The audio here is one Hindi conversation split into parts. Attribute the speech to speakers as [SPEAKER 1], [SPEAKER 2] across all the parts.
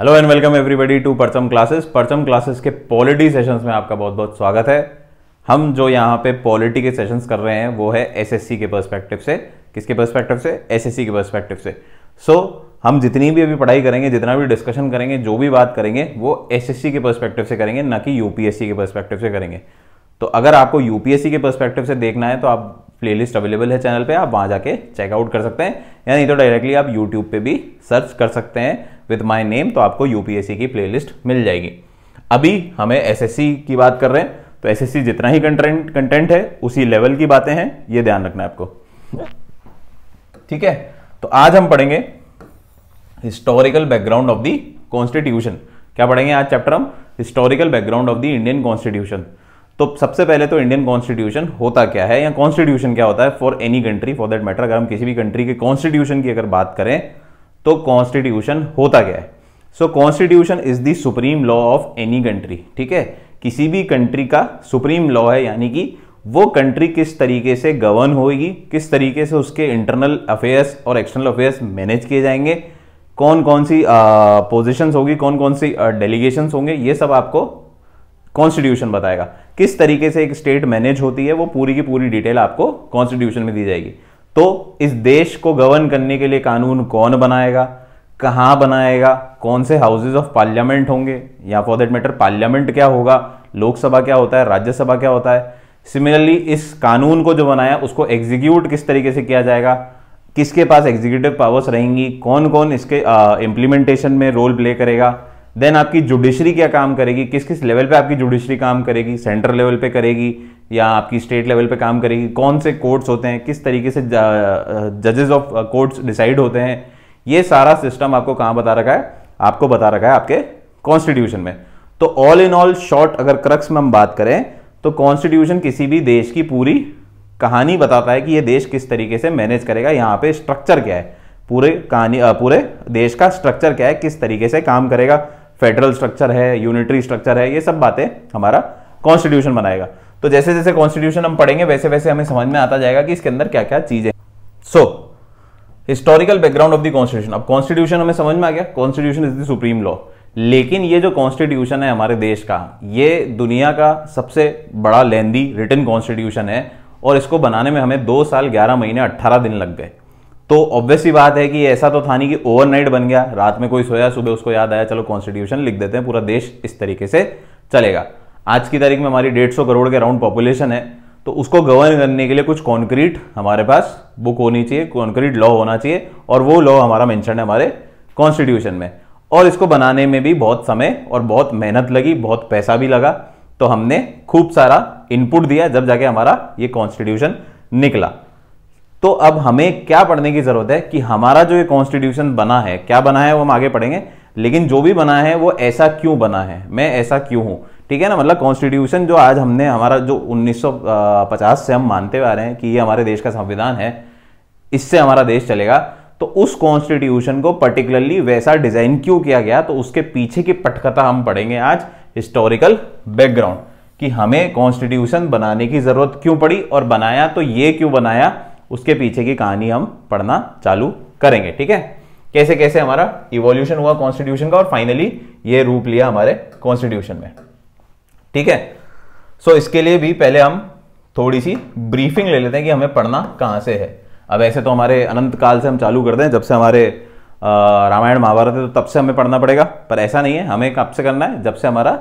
[SPEAKER 1] Hello and welcome everybody to Parcham classes Parcham classes के पॉलिटी सेशंस में आपका बहुत बहुत स्वागत है हम जो यहाँ पे पॉलिटी के सेशंस कर रहे हैं वो है एसएससी के पर्सपेक्टिव से किसके पर्सपेक्टिव से एसएससी के पर्सपेक्टिव से सो so, हम जितनी भी अभी पढ़ाई करेंगे जितना भी डिस्कशन करेंगे जो भी बात करेंगे वो एस के परस्पेक्टिव से करेंगे ना कि यूपीएससी के परस्पेक्टिव से करेंगे तो अगर आपको यूपीएससी के परस्पेक्टिव से देखना है तो आप प्लेलिस्ट अवेलेबल है चैनल पे आप वहाँ जाके चेकआउट कर सकते हैं या नहीं तो डायरेक्टली आप यूट्यूब पे भी सर्च कर सकते हैं विद माई नेम तो आपको यूपीएससी की प्लेलिस्ट मिल जाएगी अभी हमें एसएससी की बात कर रहे हैं तो एसएससी जितना ही कंटेंट कंटेंट है उसी लेवल की बातें हैं ये ध्यान रखना है आपको ठीक है तो आज हम पढ़ेंगे historical background of the constitution क्या पढ़ेंगे आज चैप्टर हम historical background of the Indian constitution तो सबसे पहले तो इंडियन कॉन्स्टिट्यूशन होता क्या है या कॉन्स्टिट्यूशन क्या होता है for any country for that matter अगर हम किसी भी कंट्री के कॉन्स्टिट्यूशन की अगर बात करें तो कॉन्स्टिट्यूशन होता क्या है so constitution is the supreme law of any country ठीक है किसी भी कंट्री का सुप्रीम लॉ है यानी कि वो कंट्री किस तरीके से गवर्न होगी किस तरीके से उसके इंटरनल अफेयर्स और एक्सटर्नल अफेयर्स मैनेज किए जाएंगे कौन कौन सी पोजिशंस होगी कौन कौन सी डेलीगेशंस होंगे ये सब आपको कॉन्स्टिट्यूशन बताएगा किस तरीके से एक स्टेट मैनेज होती है वो पूरी की पूरी डिटेल आपको कॉन्स्टिट्यूशन में दी जाएगी तो इस देश को गवर्न करने के लिए कानून कौन बनाएगा कहाँ बनाएगा कौन से हाउसेज ऑफ पार्लियामेंट होंगे या फॉर देट मैटर पार्लियामेंट क्या होगा लोकसभा क्या होता है राज्यसभा क्या होता है सिमिलरली इस कानून को जो बनाया उसको एग्जीक्यूट किस तरीके से किया जाएगा किसके पास एग्जीक्यूटिव पावर्स रहेंगी कौन कौन इसके इम्प्लीमेंटेशन में रोल प्ले करेगा देन आपकी जुडिशरी क्या काम करेगी किस किस लेवल पे आपकी जुडिशरी काम करेगी सेंट्रल लेवल पे करेगी या आपकी स्टेट लेवल पे काम करेगी कौन से कोर्ट्स होते हैं किस तरीके से जजेस ऑफ कोर्ट्स डिसाइड होते हैं ये सारा सिस्टम आपको कहाँ बता रखा है आपको बता रखा है आपके कॉन्स्टिट्यूशन में तो ऑल इन ऑल शॉर्ट अगर क्रक्स में हम बात करें तो कॉन्स्टिट्यूशन किसी भी देश की पूरी कहानी बताता है कि ये देश किस तरीके से मैनेज करेगा यहाँ पे स्ट्रक्चर क्या है पूरे कहानी पूरे देश का स्ट्रक्चर क्या है किस तरीके से काम करेगा फेडरल स्ट्रक्चर है यूनिटरी स्ट्रक्चर है ये सब बातें हमारा कॉन्स्टिट्यूशन बनाएगा तो जैसे जैसे कॉन्स्टिट्यूशन हम पढ़ेंगे वैसे वैसे हमें समझ में आता जाएगा कि इसके अंदर क्या क्या चीज है so historical background of the constitution अब कॉन्स्टिट्यूशन हमें समझ में आ गया constitution is the supreme law लेकिन ये जो कॉन्स्टिट्यूशन है हमारे देश का ये दुनिया का सबसे बड़ा लेंदी रिटर्न कॉन्स्टिट्यूशन है और इसको बनाने में हमें दो साल ग्यारह महीने अट्ठारह दिन लग गए तो ऑब्वियसली बात है कि ऐसा तो था नहीं कि ओवरनाइट बन गया रात में कोई सोया सुबह उसको याद आया चलो कॉन्स्टिट्यूशन लिख देते हैं पूरा देश इस तरीके से चलेगा आज की तारीख में हमारी डेढ़ सौ करोड़ के अराउंड पॉपुलेशन है तो उसको गवर्न करने के लिए कुछ कॉन्क्रीट हमारे पास बुक होनी चाहिए कॉन्क्रीट लॉ होना चाहिए और वो लॉ हमारा मैंशन है हमारे कॉन्स्टिट्यूशन में और इसको बनाने में भी बहुत समय और बहुत मेहनत लगी बहुत पैसा भी लगा तो हमने खूब सारा इनपुट दिया जब जाके हमारा ये कॉन्स्टिट्यूशन निकला तो अब हमें क्या पढ़ने की ज़रूरत है कि हमारा जो ये कॉन्स्टिट्यूशन बना है क्या बना है वो हम आगे पढ़ेंगे लेकिन जो भी बना है वो ऐसा क्यों बना है मैं ऐसा क्यों हूं ठीक है ना मतलब कॉन्स्टिट्यूशन जो आज हमने हमारा जो 1950 से हम मानते आ रहे हैं कि ये हमारे देश का संविधान है इससे हमारा देश चलेगा तो उस कॉन्स्टिट्यूशन को पर्टिकुलरली वैसा डिज़ाइन क्यों किया गया तो उसके पीछे की पटकथा हम पढ़ेंगे आज हिस्टोरिकल बैकग्राउंड कि हमें कॉन्स्टिट्यूशन बनाने की ज़रूरत क्यों पड़ी और बनाया तो ये क्यों बनाया उसके पीछे की कहानी हम पढ़ना चालू करेंगे ठीक है कैसे कैसे हमारा इवोल्यूशन हुआ कॉन्स्टिट्यूशन का और फाइनली ये रूप लिया हमारे कॉन्स्टिट्यूशन में ठीक है सो so, इसके लिए भी पहले हम थोड़ी सी ब्रीफिंग ले लेते हैं कि हमें पढ़ना कहाँ से है अब ऐसे तो हमारे अनंत काल से हम चालू करते हैं जब से हमारे रामायण महाभारत है तो तब से हमें पढ़ना पड़ेगा पर ऐसा नहीं है हमें कब से करना है जब से हमारा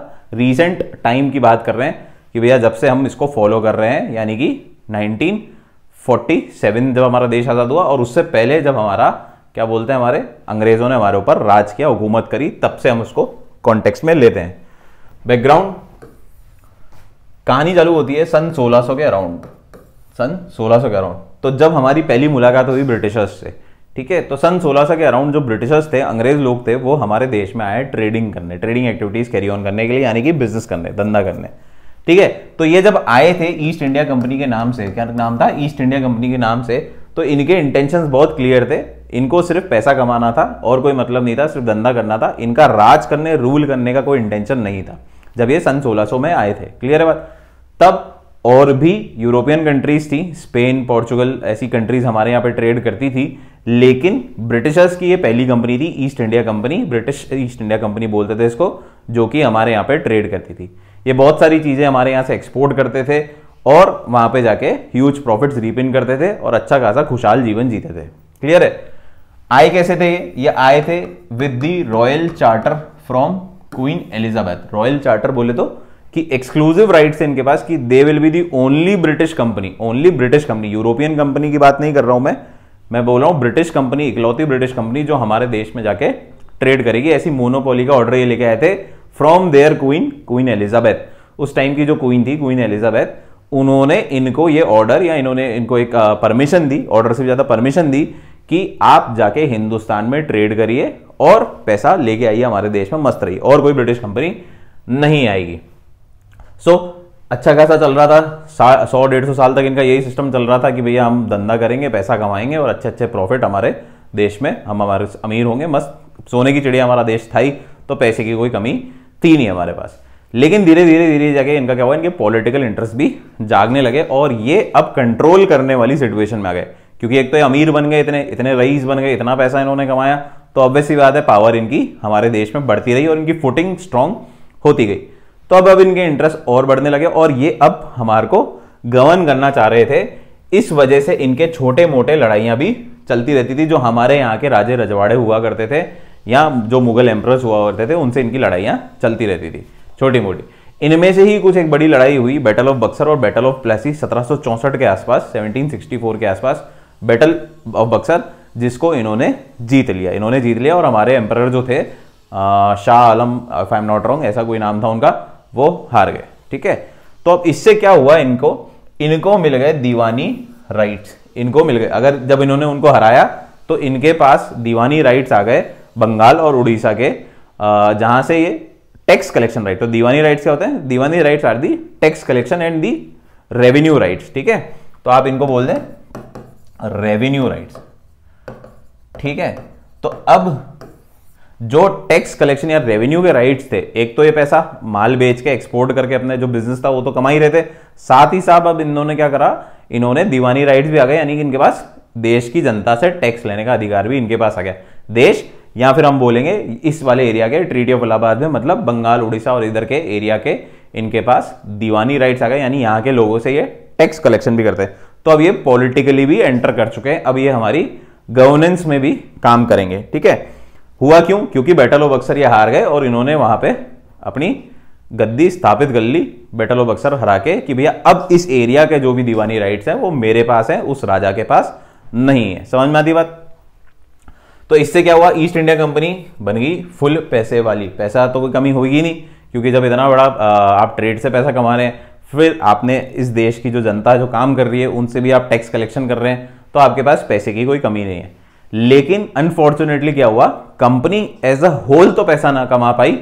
[SPEAKER 1] रिसेंट टाइम की बात कर रहे हैं कि भैया जब से हम इसको फॉलो कर रहे हैं यानी कि नाइनटीन सेवन जब हमारा देश आज़ाद हुआ और उससे पहले जब हमारा क्या बोलते हैं हमारे अंग्रेज़ों ने हमारे ऊपर राज किया हुकूमत करी तब से हम उसको कॉन्टेक्स्ट में लेते हैं बैकग्राउंड कहानी चालू होती है सन 1600 के अराउंड सन 1600 के अराउंड तो जब हमारी पहली मुलाकात हुई ब्रिटिशर्स से ठीक है तो सन 1600 के अराउंड जो ब्रिटिशर्स थे अंग्रेज लोग थे वो हमारे देश में आए ट्रेडिंग करने ट्रेडिंग एक्टिविटीज़ कैरी ऑन करने के लिए यानी कि बिजनेस करने धंधा करने ठीक है तो ये जब आए थे ईस्ट इंडिया कंपनी के नाम से क्या नाम था ईस्ट इंडिया कंपनी के नाम से तो इनके इंटेंशंस बहुत क्लियर थे इनको सिर्फ पैसा कमाना था और कोई मतलब नहीं था सिर्फ धंधा करना था इनका राज करने रूल करने का कोई इंटेंशन नहीं था जब ये सन सोलह सो में आए थे क्लियर है बात तब और भी यूरोपियन कंट्रीज थी स्पेन पोर्चुगल ऐसी कंट्रीज हमारे यहाँ पे ट्रेड करती थी लेकिन ब्रिटिशर्स की ये पहली कंपनी थी East India Company British East India Company बोलते थे इसको जो कि हमारे यहाँ पे ट्रेड करती थी ये बहुत सारी चीज़ें हमारे यहाँ से एक्सपोर्ट करते थे और वहाँ पे जाके ह्यूज प्रॉफिट्स रिपिन करते थे और अच्छा खासा खुशहाल जीवन जीते थे क्लियर है आए कैसे थे ये आए थे with the royal charter from Queen Elizabeth royal charter बोले तो कि एक्सक्लूसिव राइट्स है इनके पास कि they will be the only British company only British company European company की बात नहीं कर रहा हूं मैं मैं बोल रहा हूँ ब्रिटिश कंपनी इकलौती ब्रिटिश कंपनी जो हमारे देश में जाके ट्रेड करेगी ऐसी मोनोपोली का ऑर्डर ये लेके आए थे from their queen Queen Elizabeth उस टाइम की जो क्वीन थी क्वीन एलिजाबेथ उन्होंने इनको ये ऑर्डर या इन्होंने इनको एक परमिशन दी ऑर्डर से भी ज़्यादा परमिशन दी कि आप जाके हिंदुस्तान में ट्रेड करिए और पैसा लेके आइए हमारे देश में मस्त रहिए और कोई ब्रिटिश कंपनी नहीं आएगी सो so, अच्छा खासा चल रहा था सौ डेढ़ सौ साल तक इनका यही सिस्टम चल रहा था कि भैया हम धंधा करेंगे पैसा कमाएंगे और अच्छे अच्छे प्रॉफिट हमारे देश में हम हमारे अमीर होंगे मस्त सोने की चिड़िया हमारा देश था ही तो पैसे की कोई कमी तीन ही हमारे पास लेकिन धीरे धीरे धीरे जाके इनका क्या हुआ इनके पॉलिटिकल इंटरेस्ट भी जागने लगे और ये अब कंट्रोल करने वाली सिचुएशन में आ गए क्योंकि एक तो अमीर बन गए इतने इतने रईस बन गए इतना पैसा इन्होंने कमाया तो ऑब्वियसली बात है पावर इनकी हमारे देश में बढ़ती रही और इनकी फुटिंग स्ट्रांग होती गई तो अब अब इनके इंटरेस्ट और बढ़ने लगे और ये अब हमारे को गवर्न करना चाह रहे थे इस वजह से इनके छोटे मोटे लड़ाइयां भी चलती रहती थी जो हमारे यहाँ के राजे रजवाड़े हुआ करते थे या जो मुगल एम्प्रस हुआ करते थे उनसे इनकी लड़ाइयाँ चलती रहती थी छोटी मोटी इनमें से ही कुछ एक बड़ी लड़ाई हुई बैटल ऑफ बक्सर और बैटल ऑफ प्लेसी सत्रह के आसपास 1764 के आसपास बैटल ऑफ बक्सर जिसको इन्होंने जीत लिया इन्होंने जीत लिया और हमारे एम्पर जो थे Shah Alam if I am not wrong ऐसा कोई नाम था उनका वो हार गए ठीक है तो अब इससे क्या हुआ इनको इनको मिल गए दीवानी राइट्स इनको मिल गए अगर जब इन्होंने उनको हराया तो इनके पास दीवानी राइट्स आ गए बंगाल और उड़ीसा के जहां से ये टैक्स कलेक्शन राइट तो दीवानी राइट्स क्या होते हैं Diwani rights are the tax collection and the revenue rights ठीक है तो आप इनको बोल दें रेवेन्यू राइट्स ठीक है तो अब जो टैक्स कलेक्शन या रेवेन्यू के राइट्स थे एक तो ये पैसा माल बेच के एक्सपोर्ट करके अपने जो बिजनेस था वो तो कमा ही रहे थे साथ ही साथ अब इन्होंने क्या करा इन्होंने दीवानी राइट्स भी आ गए यानी कि इनके पास देश की जनता से टैक्स लेने का अधिकार भी इनके पास आ गया देश या फिर हम बोलेंगे इस वाले एरिया के ट्रीटी ऑफ इलाहाबाद में मतलब बंगाल उड़ीसा और इधर के एरिया के इनके पास दीवानी राइट्स आ गए यानी यहाँ के लोगों से ये टैक्स कलेक्शन भी करते हैं तो अब ये पॉलिटिकली भी एंटर कर चुके हैं अब ये हमारी गवर्नेंस में भी काम करेंगे ठीक है हुआ क्यों क्योंकि बैटल ऑफ बक्सर ये हार गए और इन्होंने वहां पे अपनी गद्दी स्थापित कर ली बैटल ऑफ अक्सर हरा के कि भैया अब इस एरिया के जो भी दीवानी राइट्स हैं वो मेरे पास है उस राजा के पास नहीं है समझ में आती बात तो इससे क्या हुआ ईस्ट इंडिया कंपनी बन गई फुल पैसे वाली पैसा तो कोई कमी होगी नहीं क्योंकि जब इतना बड़ा आप ट्रेड से पैसा कमा रहे हैं फिर आपने इस देश की जो जनता जो काम कर रही है उनसे भी आप टैक्स कलेक्शन कर रहे हैं तो आपके पास पैसे की कोई कमी नहीं है लेकिन अनफॉर्चुनेटली क्या हुआ कंपनी एज अ होल तो पैसा ना कमा पाई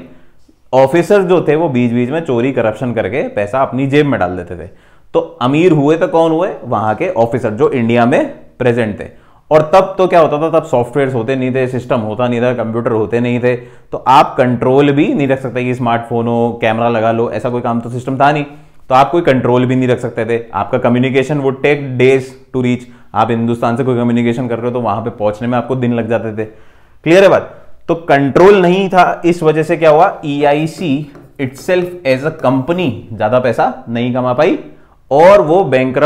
[SPEAKER 1] ऑफिसर जो थे वो बीच बीच में चोरी करप्शन करके पैसा अपनी जेब में डाल देते थे तो अमीर हुए तो कौन हुए वहां के ऑफिसर जो इंडिया में प्रेजेंट थे और तब तो क्या होता था तब सॉफ्टवेयर होते नहीं थे सिस्टम होता नहीं था कंप्यूटर होते नहीं थे तो आप कंट्रोल भी नहीं रख सकते कि स्मार्टफोन हो कैमरा लगा लो ऐसा कोई काम तो सिस्टम था नहीं तो आप कोई कंट्रोल भी नहीं रख सकते थे आपका कम्युनिकेशन वो टेक डेज टू रीच आप हिंदुस्तान से कोई कम्युनिकेशन कर रहे हो तो वहां पे पहुंचने में आपको दिन लग जाते थे क्लियर है बात तो कंट्रोल नहीं था इस वजह से क्या हुआ E I C self as a company ज्यादा पैसा नहीं कमा पाई और वो बैंक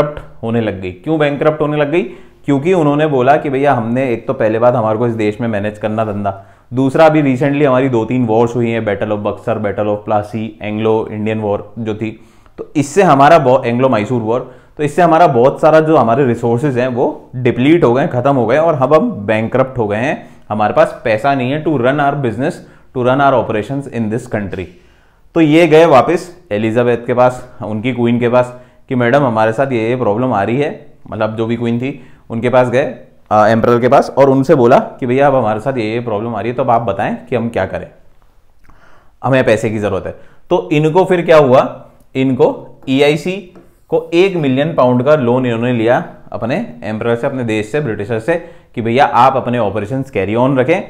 [SPEAKER 1] होने लग गई क्यों बैंक होने लग गई क्योंकि उन्होंने बोला कि भैया हमने एक तो पहले बात हमारे को इस देश में मैनेज करना धंधा दूसरा अभी रिसेंटली हमारी दो तीन वॉर्स हुई हैं battle of Buxar battle of Plassey Anglo Indian war जो थी तो इससे हमारा बहुत एंग्लो मैसूर वॉर तो इससे हमारा बहुत सारा जो हमारे रिसोर्सेज हैं वो डिप्लीट हो गए खत्म हो गए और हम अब बैंक हो गए हैं हमारे पास पैसा नहीं है to run our business to run our operation in this country तो ये गए वापस एलिजाबेथ के पास उनकी क्वीन के पास कि मैडम हमारे साथ ये ये प्रॉब्लम आ रही है मतलब जो भी क्वीन थी उनके पास गए एम्प्रल के पास और उनसे बोला कि भैया अब हमारे साथ ये ये प्रॉब्लम आ रही है तो अब आप बताएं कि हम क्या करें हमें पैसे की ज़रूरत है तो इनको फिर क्या हुआ इनको ई e को एक मिलियन पाउंड का लोन इन्होंने लिया अपने एम्प्रल से अपने देश से ब्रिटिशर से कि भैया आप अपने ऑपरेशन कैरी ऑन रखें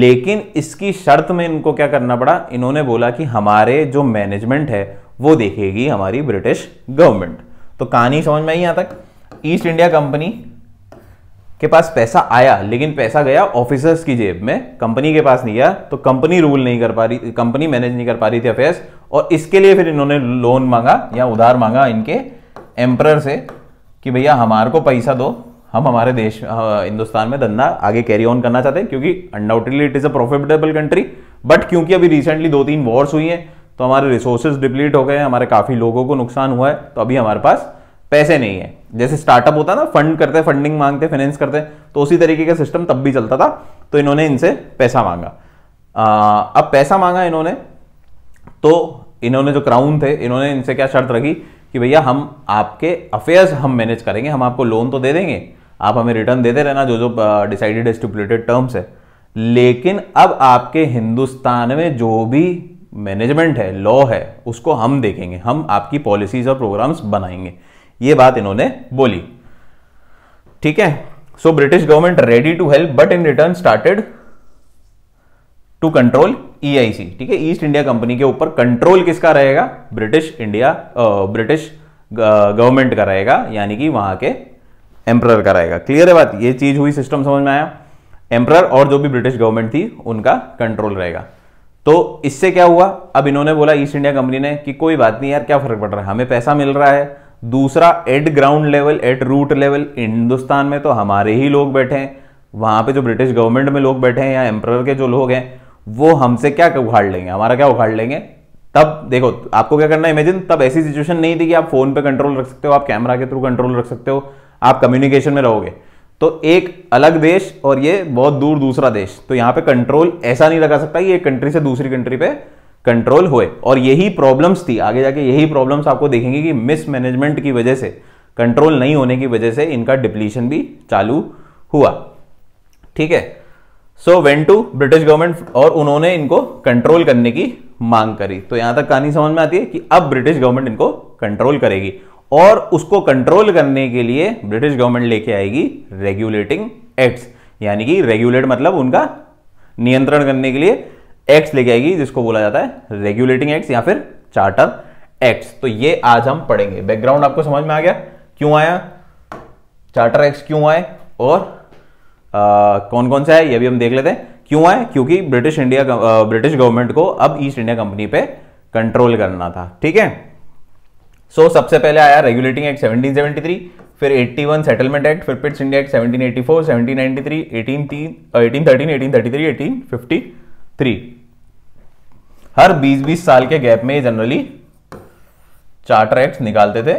[SPEAKER 1] लेकिन इसकी शर्त में इनको क्या करना पड़ा इन्होंने बोला कि हमारे जो मैनेजमेंट है वो देखेगी हमारी ब्रिटिश गवर्नमेंट तो कहानी समझ में आई यहां तक ईस्ट इंडिया कंपनी के पास पैसा आया लेकिन पैसा गया ऑफिसर्स की जेब में कंपनी के पास नहीं गया तो कंपनी रूल नहीं कर पा रही कंपनी मैनेज नहीं कर पा रही थी अफेयर्स और इसके लिए फिर इन्होंने लोन मांगा या उधार मांगा इनके एम्प्रर से कि भैया हमारे को पैसा दो हम हमारे देश हिंदुस्तान में धंधा आगे कैरी ऑन करना चाहते हैं क्योंकि undoubtedly it is a profitable country but क्योंकि अभी रिसेंटली दो तीन वॉर्स हुई हैं तो हमारे रिसोर्सेज डिप्लीट हो गए हैं हमारे काफ़ी लोगों को नुकसान हुआ है तो अभी हमारे पास पैसे नहीं है जैसे स्टार्टअप होता ना फंड करते फंडिंग मांगते फाइनेंस करते तो उसी तरीके का सिस्टम तब भी चलता था तो इन्होंने इनसे पैसा मांगा आ, अब पैसा मांगा इन्होंने तो इन्होंने जो क्राउन थे इन्होंने इनसे क्या शर्त रखी कि भैया हम आपके अफेयर्स हम मैनेज करेंगे हम आपको लोन तो दे देंगे आप हमें रिटर्न देते रहना जो जो डिसाइडेड स्टिपुलेटेड टर्म्स है लेकिन अब आपके हिंदुस्तान में जो भी मैनेजमेंट है लॉ है उसको हम देखेंगे हम आपकी पॉलिसीज और प्रोग्राम्स बनाएंगे ये बात इन्होंने बोली ठीक है so British government ready to help but in return started to control EIC ठीक है ईस्ट इंडिया कंपनी के ऊपर कंट्रोल किसका रहेगा ब्रिटिश इंडिया ब्रिटिश गवर्नमेंट का रहेगा यानी कि वहां के एम्प्रर का रहेगा क्लियर है बात ये चीज हुई सिस्टम समझ में आया एम्प्रर और जो भी ब्रिटिश गवर्नमेंट थी उनका कंट्रोल रहेगा तो इससे क्या हुआ अब इन्होंने बोला ईस्ट इंडिया कंपनी ने कि कोई बात नहीं यार क्या फर्क पड़ रहा है हमें पैसा मिल रहा है दूसरा at ground level at root level Hindustan में तो हमारे ही लोग बैठे हैं वहां पे जो ब्रिटिश गवर्नमेंट में लोग बैठे हैं या एम्प्रर के जो लोग हैं वो हमसे क्या उखाड़ लेंगे हमारा क्या उखाड़ लेंगे तब देखो आपको क्या करना इमेजिन तब ऐसी सिचुएशन नहीं थी कि आप फोन पे कंट्रोल रख सकते हो आप कैमरा के थ्रू कंट्रोल रख सकते हो आप कम्युनिकेशन में रहोगे तो एक अलग देश और ये बहुत दूर दूसरा देश तो यहां पे कंट्रोल ऐसा नहीं लगा सकता कि एक कंट्री से दूसरी कंट्री पे कंट्रोल हुए और यही प्रॉब्लम्स थी आगे जाके यही प्रॉब्लम्स आपको देखेंगे कि मिसमैनेजमेंट की वजह से कंट्रोल नहीं होने की वजह से इनका डिप्लीशन भी चालू हुआ ठीक है so when to British government और उन्होंने इनको कंट्रोल करने की मांग करी तो यहां तक कहानी समझ में आती है कि अब ब्रिटिश गवर्नमेंट इनको कंट्रोल करेगी और उसको कंट्रोल करने के लिए ब्रिटिश गवर्नमेंट लेके आएगी रेगुलेटिंग एक्ट्स यानी कि रेगुलेट मतलब उनका नियंत्रण करने के लिए एक्ट लेके आएगी जिसको बोला जाता है रेगुलेटिंग एक्ट या फिर चार्टर एक्ट तो ये आज हम पढ़ेंगे बैकग्राउंड आपको समझ में आ गया क्यों आया चार्टर एक्ट क्यों आए और आ, कौन कौन सा है ये भी हम देख लेते हैं क्यों आए क्योंकि ब्रिटिश इंडिया ब्रिटिश गवर्नमेंट को अब ईस्ट इंडिया कंपनी पे कंट्रोल करना था ठीक है सो so, सबसे पहले आया रेगुलेटिंग एक्ट 1773 फिर 81 सेटलमेंट एक्ट फिर पिट्स इंडिया एक्ट 1784 1793 1813 1833 1853 हर 20-20 साल के गैप में ये जनरली चार्टर एक्ट निकालते थे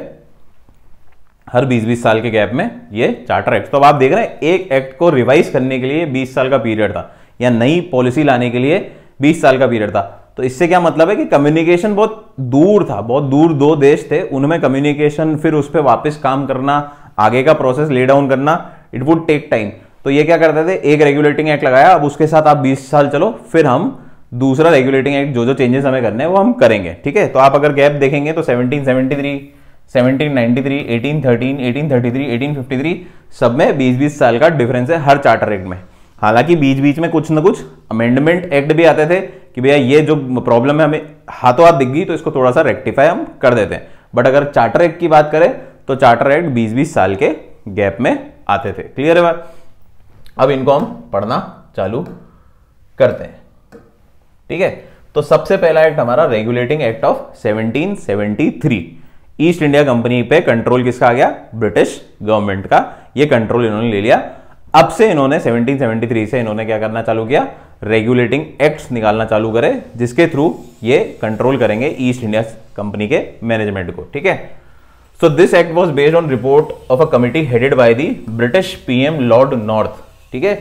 [SPEAKER 1] हर 20-20 साल के गैप में ये चार्टर एक्ट तो अब आप देख रहे हैं एक एक्ट को रिवाइज करने के लिए 20 साल का पीरियड था या नई पॉलिसी लाने के लिए 20 साल का पीरियड था तो इससे क्या मतलब है कि कम्युनिकेशन बहुत दूर था बहुत दूर दो देश थे उनमें कम्युनिकेशन फिर उस पर वापिस काम करना आगे का प्रोसेस ले डाउन करना इट वुड टेक टाइम तो ये क्या करते थे एक रेगुलेटिंग एक्ट लगाया अब उसके साथ आप 20 साल चलो फिर हम दूसरा रेगुलेटिंग एक्ट जो जो चेंजेस हमें करने हैं वो हम करेंगे ठीक है तो आप अगर गैप देखेंगे तो 1773, 1793, 1813, 1833, 1853 सब में 20-20 साल का डिफरेंस है हर चार्टर एक्ट में हालांकि बीच बीच में कुछ ना कुछ अमेंडमेंट एक्ट भी आते थे कि भैया ये जो प्रॉब्लम है हमें हाथों हाथ दिख गई तो इसको थोड़ा सा रेक्टिफाई हम कर देते हैं बट अगर चार्टर एक्ट की बात करें तो चार्टर एक्ट बीस बीस साल के गैप में आते थे क्लियर है बात अब इनको हम पढ़ना चालू करते हैं ठीक है तो सबसे पहला एक्ट हमारा regulating act of 1773 East India Company पे कंट्रोल किसका आ गया ब्रिटिश गवर्नमेंट का ये कंट्रोल इन्होंने ले लिया अब से इन्होंने 1773 से इन्होंने क्या करना चालू किया रेगुलेटिंग एक्ट्स निकालना चालू करे जिसके थ्रू ये कंट्रोल करेंगे ईस्ट इंडिया कंपनी के मैनेजमेंट को ठीक है so this act was based on report of a committee headed by the British PM Lord North ठीक है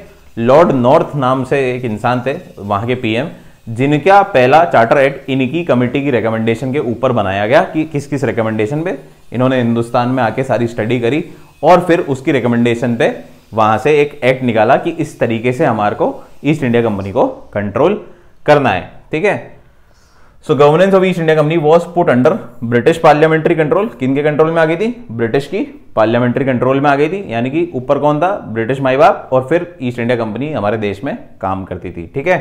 [SPEAKER 1] लॉर्ड नॉर्थ नाम से एक इंसान थे वहां के पीएम जिनका पहला चार्टर एक्ट इनकी कमेटी की रिकमेंडेशन के ऊपर बनाया गया कि किस किस रिकमेंडेशन पे इन्होंने हिंदुस्तान में आके सारी स्टडी करी और फिर उसकी रिकमेंडेशन पे वहां से एक एक्ट निकाला कि इस तरीके से हमारे को ईस्ट इंडिया कंपनी को कंट्रोल करना है ठीक है so governance of East India Company was put under British parliamentary control किन के कंट्रोल में आ गई थी ब्रिटिश की पार्लियामेंट्री कंट्रोल में आ गई थी यानी कि ऊपर कौन था ब्रिटिश माई बाप और फिर ईस्ट इंडिया कंपनी हमारे देश में काम करती थी ठीक है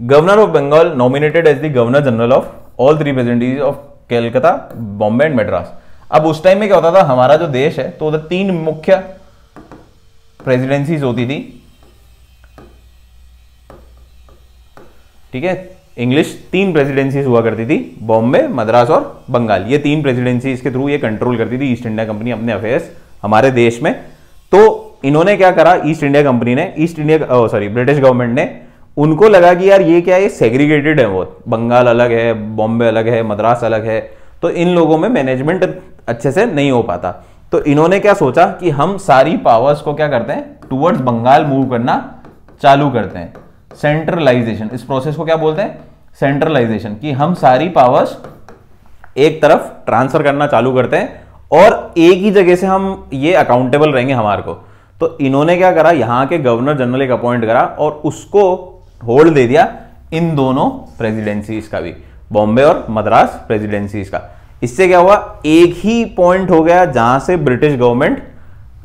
[SPEAKER 1] governor of Bengal nominated as the governor general of all three representatives of Calcutta Bombay and Madras अब उस टाइम में क्या होता था हमारा जो देश है तो उधर तीन मुख्य प्रेजिडेंसीज होती थी ठीक है इंग्लिश तीन प्रेसिडेंसीज हुआ करती थी बॉम्बे मद्रास और बंगाल ये तीन प्रेसिडेंसीज के थ्रू ये कंट्रोल करती थी ईस्ट इंडिया कंपनी अपने अफेयर्स हमारे देश में तो इन्होंने क्या करा ईस्ट इंडिया कंपनी ने East India sorry British government ने उनको लगा कि यार ये क्या है सेग्रीगेटेड है बहुत बंगाल अलग है बॉम्बे अलग है मद्रास अलग है तो इन लोगों में मैनेजमेंट अच्छे से नहीं हो पाता तो इन्होंने क्या सोचा कि हम सारी पावर्स को क्या करते हैं टूवर्ड्स बंगाल मूव करना चालू करते हैं सेंट्रलाइजेशन इस प्रोसेस को क्या बोलते हैं सेंट्रलाइजेशन कि हम सारी पावर्स एक तरफ ट्रांसफर करना चालू करते हैं और एक ही जगह से हम ये अकाउंटेबल रहेंगे हमारे को तो इन्होंने क्या करा यहां के गवर्नर जनरल एक अपॉइंट करा और उसको होल्ड दे दिया इन दोनों प्रेसिडेंसीज का भी बॉम्बे और मद्रास प्रेसिडेंसीज का इससे क्या हुआ एक ही पॉइंट हो गया जहां से ब्रिटिश गवर्नमेंट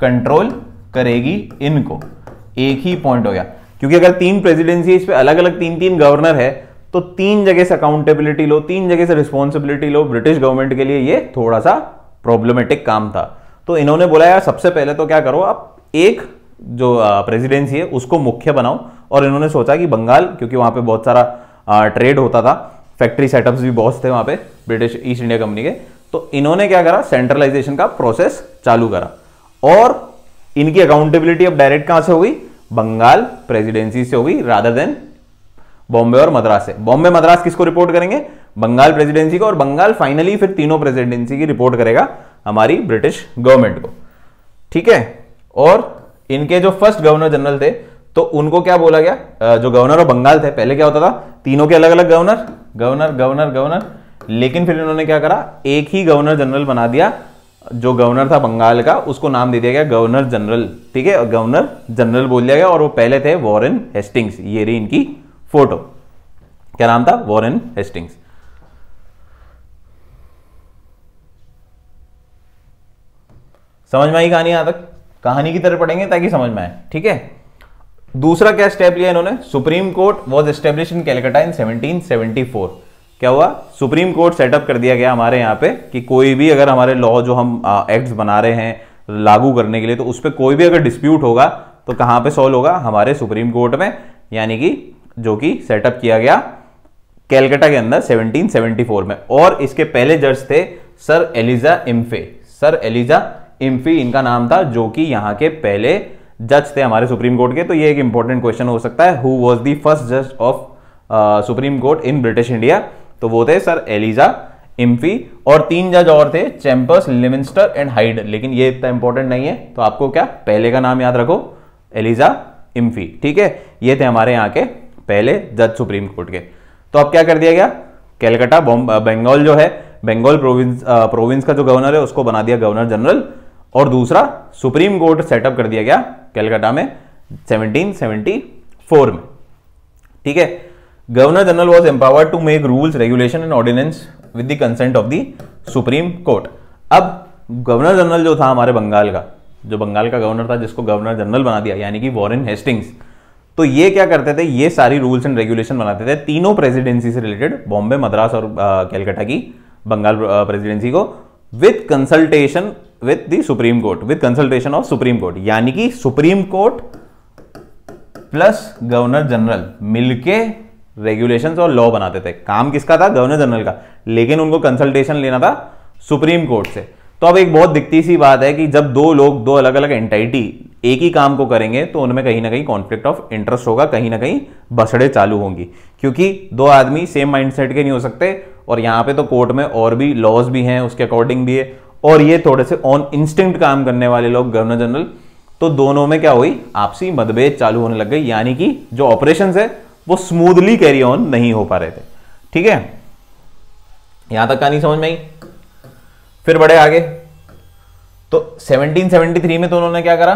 [SPEAKER 1] कंट्रोल करेगी इनको एक ही पॉइंट हो गया क्योंकि अगर तीन प्रेसिडेंसीज पे अलग अलग तीन तीन गवर्नर है तो तीन जगह से अकाउंटेबिलिटी लो तीन जगह से रिस्पॉन्सिबिलिटी लो ब्रिटिश गवर्नमेंट के लिए ये थोड़ा सा प्रॉब्लमेटिक काम था तो इन्होंने बोला यार सबसे पहले तो क्या करो आप एक जो प्रेसिडेंसी है उसको मुख्य बनाओ और इन्होंने सोचा कि बंगाल क्योंकि वहाँ पे बहुत सारा ट्रेड होता था फैक्ट्री सेटअप्स भी बहुत थे वहाँ पे ब्रिटिश ईस्ट इंडिया कंपनी के तो इन्होंने क्या करा सेंट्रलाइजेशन का प्रोसेस चालू करा और इनकी अकाउंटेबिलिटी अब डायरेक्ट कहाँ से होगी बंगाल प्रेसिडेंसी से होगी राधर देन बॉम्बे और मद्रास से बॉम्बे मद्रास किसको रिपोर्ट करेंगे बंगाल प्रेसिडेंसी को और बंगाल फाइनली फिर तीनों प्रेसिडेंसी की रिपोर्ट करेगा हमारी ब्रिटिश गवर्नमेंट को ठीक है और इनके जो फर्स्ट गवर्नर जनरल थे तो उनको क्या बोला गया जो गवर्नर ऑफ बंगाल थे पहले क्या होता था तीनों के अलग अलग गवर्नर गवर्नर गवर्नर गवर्नर लेकिन फिर इन्होंने क्या करा एक ही गवर्नर जनरल बना दिया जो गवर्नर था बंगाल का उसको नाम दे दिया गया गवर्नर जनरल ठीक है गवर्नर जनरल बोल दिया गया और वो पहले थे वॉरेन हेस्टिंग्स ये रही इनकी फोटो क्या नाम था वॉरेन हेस्टिंग्स समझ में आई कहानी यहां तक कहानी की तरह पढ़ेंगे ताकि समझ में आए ठीक है दूसरा क्या स्टेप लिया इन्होंने supreme court was establish in Calcutta in seventeen क्या हुआ सुप्रीम कोर्ट सेटअप कर दिया गया हमारे यहाँ पे कि कोई भी अगर हमारे लॉ जो हम एक्ट्स बना रहे हैं लागू करने के लिए तो उस पर कोई भी अगर डिस्प्यूट होगा तो कहाँ पे सॉल्व होगा हमारे सुप्रीम कोर्ट में यानी कि जो कि सेटअप किया गया कैलकाटा के अंदर 1774 में और इसके पहले जज थे Sir Elijah Impey Sir Elijah Impey इनका नाम था जो कि यहाँ के पहले जज थे हमारे सुप्रीम कोर्ट के तो ये एक इंपॉर्टेंट क्वेश्चन हो सकता है हु वॉज दी फर्स्ट जज of supreme court in British India तो वो थे सर एलिजा इम्फी और तीन जज और थे चैम्पर्स लिमिंस्टर एंड हाइड लेकिन ये इतना इंपॉर्टेंट नहीं है तो आपको क्या पहले का नाम याद रखो एलिजा इम्फी ठीक है ये थे हमारे यहाँ के पहले जज सुप्रीम कोर्ट के तो अब क्या कर दिया गया कैलकाटा बंगाल जो है बंगाल प्रोविंस प्रोविंस का जो गवर्नर है उसको बना दिया गवर्नर जनरल और दूसरा सुप्रीम कोर्ट सेटअप कर दिया गया कलकत्ता में 1774 में ठीक है governor general was empowered to make rules regulation and ordinance with the consent of the supreme court अब गवर्नर जनरल जो था हमारे बंगाल का जो बंगाल का गवर्नर था जिसको गवर्नर जनरल बना दिया यानी कि वॉरेन हेस्टिंग्स तो ये क्या करते थे ये सारी रूल्स एंड रेगुलेशन बनाते थे तीनों प्रेसिडेंसी से रिलेटेड बॉम्बे मद्रास और कैलकाटा की बंगाल प्रेसिडेंसी को with consultation with the supreme court with consultation of supreme court यानी कि supreme court plus governor general मिलके रेगुलेशन और लॉ बनाते थे काम किसका था गवर्नर जनरल का लेकिन उनको कंसल्टेशन लेना था सुप्रीम कोर्ट से तो अब एक बहुत दिखती सी बात है कि जब दो लोग दो अलग अलग एंटाइटी एक ही काम को करेंगे तो उनमें कहीं ना कहीं कॉन्फ्लिक्ट ऑफ इंटरेस्ट होगा कहीं ना कहीं बसड़े चालू होंगी क्योंकि दो आदमी सेम माइंडसेट के नहीं हो सकते और यहाँ पे तो कोर्ट में और भी लॉज भी हैं उसके अकॉर्डिंग भी है और ये थोड़े से ऑन इंस्टिंक्ट काम करने वाले लोग गवर्नर जनरल तो दोनों में क्या हुई आपसी मतभेद चालू होने लग गए यानी कि जो ऑपरेशन है वो स्मूदली कैरी ऑन नहीं हो पा रहे थे ठीक है यहां तक कहानी समझ में आई फिर बढ़े आगे तो 1773 में तो उन्होंने क्या करा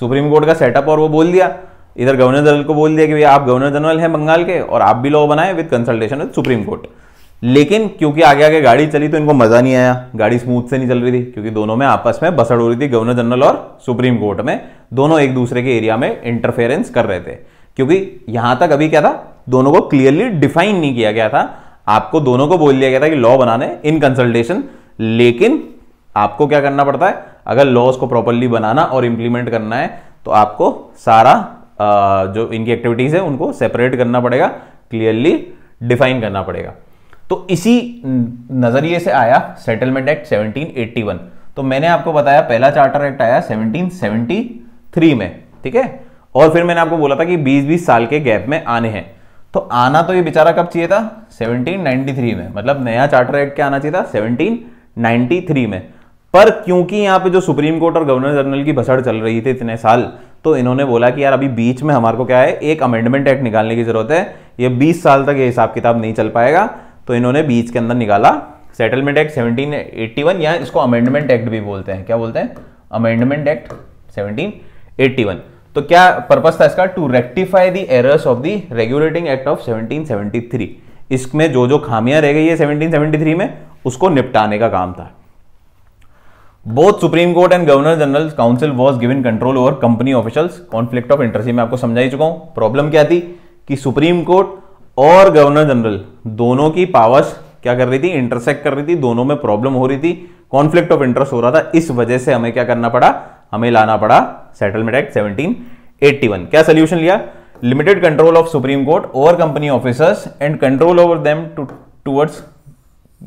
[SPEAKER 1] सुप्रीम कोर्ट का सेटअप और वो बोल दिया इधर गवर्नर जनरल को बोल दिया कि भाई आप गवर्नर जनरल हैं बंगाल के और आप भी लॉ बनाए with consultation with supreme court लेकिन क्योंकि आगे आगे गाड़ी चली तो इनको मजा नहीं आया गाड़ी स्मूथ से नहीं चल रही थी क्योंकि दोनों में आपस में बसड़ हो रही थी गवर्नर जनरल और सुप्रीम कोर्ट में दोनों एक दूसरे के एरिया में इंटरफेरेंस कर रहे थे क्योंकि यहां तक अभी क्या था दोनों को क्लियरली डिफाइन नहीं किया गया था आपको दोनों को बोल दिया गया था कि लॉ बनाने इन कंसल्टेशन लेकिन आपको क्या करना पड़ता है अगर लॉज को प्रॉपरली बनाना और इंप्लीमेंट करना है तो आपको सारा जो इनकी एक्टिविटीज है उनको सेपरेट करना पड़ेगा क्लियरली डिफाइन करना पड़ेगा तो इसी नज़रिए से आया सेटलमेंट एक्ट 1781 तो मैंने आपको बताया पहला चार्टर एक्ट आया 1773 में ठीक है और फिर मैंने आपको बोला था कि 20-20 साल के गैप में आने हैं तो आना तो ये बेचारा कब चाहिए था 1793 में मतलब नया चार्टर एक्ट क्या आना चाहिए था 1793 में पर क्योंकि यहाँ पे जो सुप्रीम कोर्ट और गवर्नर जनरल की भसड़ चल रही थी इतने साल तो इन्होंने बोला कि यार अभी बीच में हमारे को क्या है एक अमेंडमेंट एक्ट निकालने की जरूरत है ये 20 साल तक ये हिसाब किताब नहीं चल पाएगा तो इन्होंने बीच के अंदर निकाला सेटलमेंट एक्ट 1781 या इसको अमेंडमेंट एक्ट भी बोलते हैं क्या बोलते हैं अमेंडमेंट एक्ट 1781 तो क्या पर्पज था इसका to rectify the errors of the regulating act of 1773 इसमें जो जो खामियां रह गई है 1773 में उसको निपटाने का काम था both supreme court and governor general council was given control over company officials conflict of interest मैं आपको समझाई चुका हूं प्रॉब्लम क्या थी कि सुप्रीम कोर्ट और गवर्नर जनरल दोनों की पावर्स क्या कर रही थी इंटरसेक्ट कर रही थी दोनों में प्रॉब्लम हो रही थी कॉन्फ्लिक्ट ऑफ इंटरेस्ट हो रहा था इस वजह से हमें क्या करना पड़ा हमें लाना पड़ा सेटलमेंट एक्ट 1781 क्या सोल्यूशन लिया limited control of supreme court over company officers and control over them towards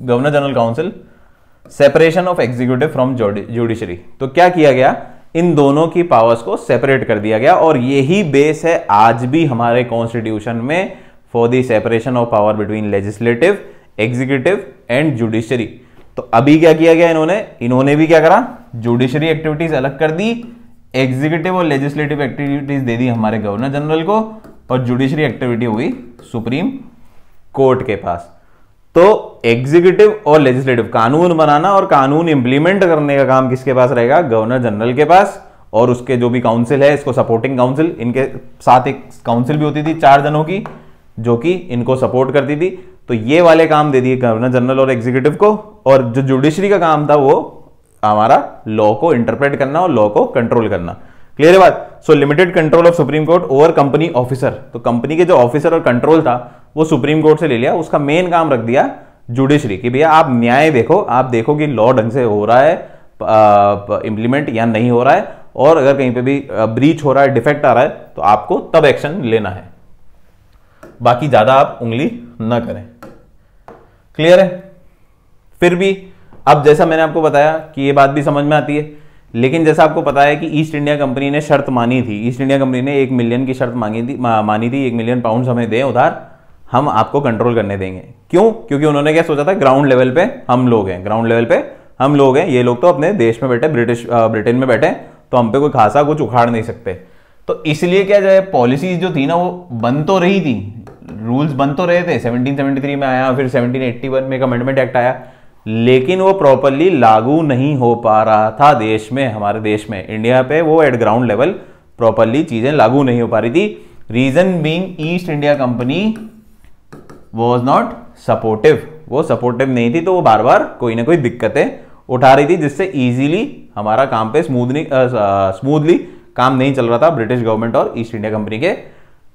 [SPEAKER 1] governor general council separation of executive from judiciary तो क्या किया गया इन दोनों की पावर्स को सेपरेट कर दिया गया और यही बेस है आज भी हमारे कॉन्स्टिट्यूशन में for the separation of power between legislative executive and judiciary तो अभी क्या किया गया इन्होंने इन्होंने भी क्या करा जुडिशरी एक्टिविटीज अलग कर दी एग्जीक्यूटिव और लेजिस्लेटिव एक्टिविटीज दे दी हमारे गवर्नर जनरल को और जुडिशरी एक्टिविटी हुई सुप्रीम कोर्ट के पास तो एग्जीक्यूटिव और लेजिस्लेटिव कानून बनाना और कानून इंप्लीमेंट करने का काम किसके पास रहेगा गवर्नर जनरल के पास और उसके जो भी काउंसिल है इसको सपोर्टिंग काउंसिल इनके साथ एक काउंसिल भी होती थी चार जनों की जो कि इनको सपोर्ट करती थी तो ये वाले काम दे दिए गवर्नर जनरल और एग्जीक्यूटिव को और जो जुडिशरी का काम था वो हमारा लॉ को इंटरप्रेट करना और लॉ को कंट्रोल करना क्लियर है बात so limited control of supreme court over company officer तो कंपनी के जो ऑफिसर और कंट्रोल था वो सुप्रीम कोर्ट से ले लिया उसका मेन काम रख दिया जुडिशरी कि भैया आप न्याय देखो आप देखो कि लॉ ढंग से हो रहा है इंप्लीमेंट या नहीं हो रहा है और अगर कहीं पे भी ब्रीच हो रहा है डिफेक्ट आ रहा है तो आपको तब एक्शन लेना है बाकी ज्यादा आप उंगली ना करें क्लियर है फिर भी अब जैसा मैंने आपको बताया कि ये बात भी समझ में आती है लेकिन जैसा आपको पता है कि ईस्ट इंडिया कंपनी ने शर्त मानी थी ईस्ट इंडिया कंपनी ने एक मिलियन की शर्त मांगी थी मा, मानी थी एक मिलियन पाउंड हमें दें उधार हम आपको कंट्रोल करने देंगे क्यों क्योंकि उन्होंने क्या सोचा था ग्राउंड लेवल पे हम लोग हैं ग्राउंड लेवल पे हम लोग हैं ये लोग तो अपने देश में बैठे ब्रिटिश ब्रिटेन में बैठे तो हम पे कोई खासा कुछ उखाड़ नहीं सकते तो इसलिए क्या जो है जो थी ना वो बन तो रही थी रूल्स बन तो रहे थे 1773 में आया फिर 1781 में एक अमेंडमेंट एक्ट आया लेकिन वो प्रॉपरली लागू नहीं हो पा रहा था देश में हमारे देश में इंडिया पे वो एट ग्राउंड लेवल प्रॉपरली चीज़ें लागू नहीं हो पा रही थी reason being East India Company was not supportive वो सपोर्टिव नहीं थी तो वो बार बार कोई ना कोई दिक्कतें उठा रही थी जिससे इजीली हमारा काम पे स्मूदली स्मूदली काम नहीं चल रहा था ब्रिटिश गवर्नमेंट और ईस्ट इंडिया कंपनी के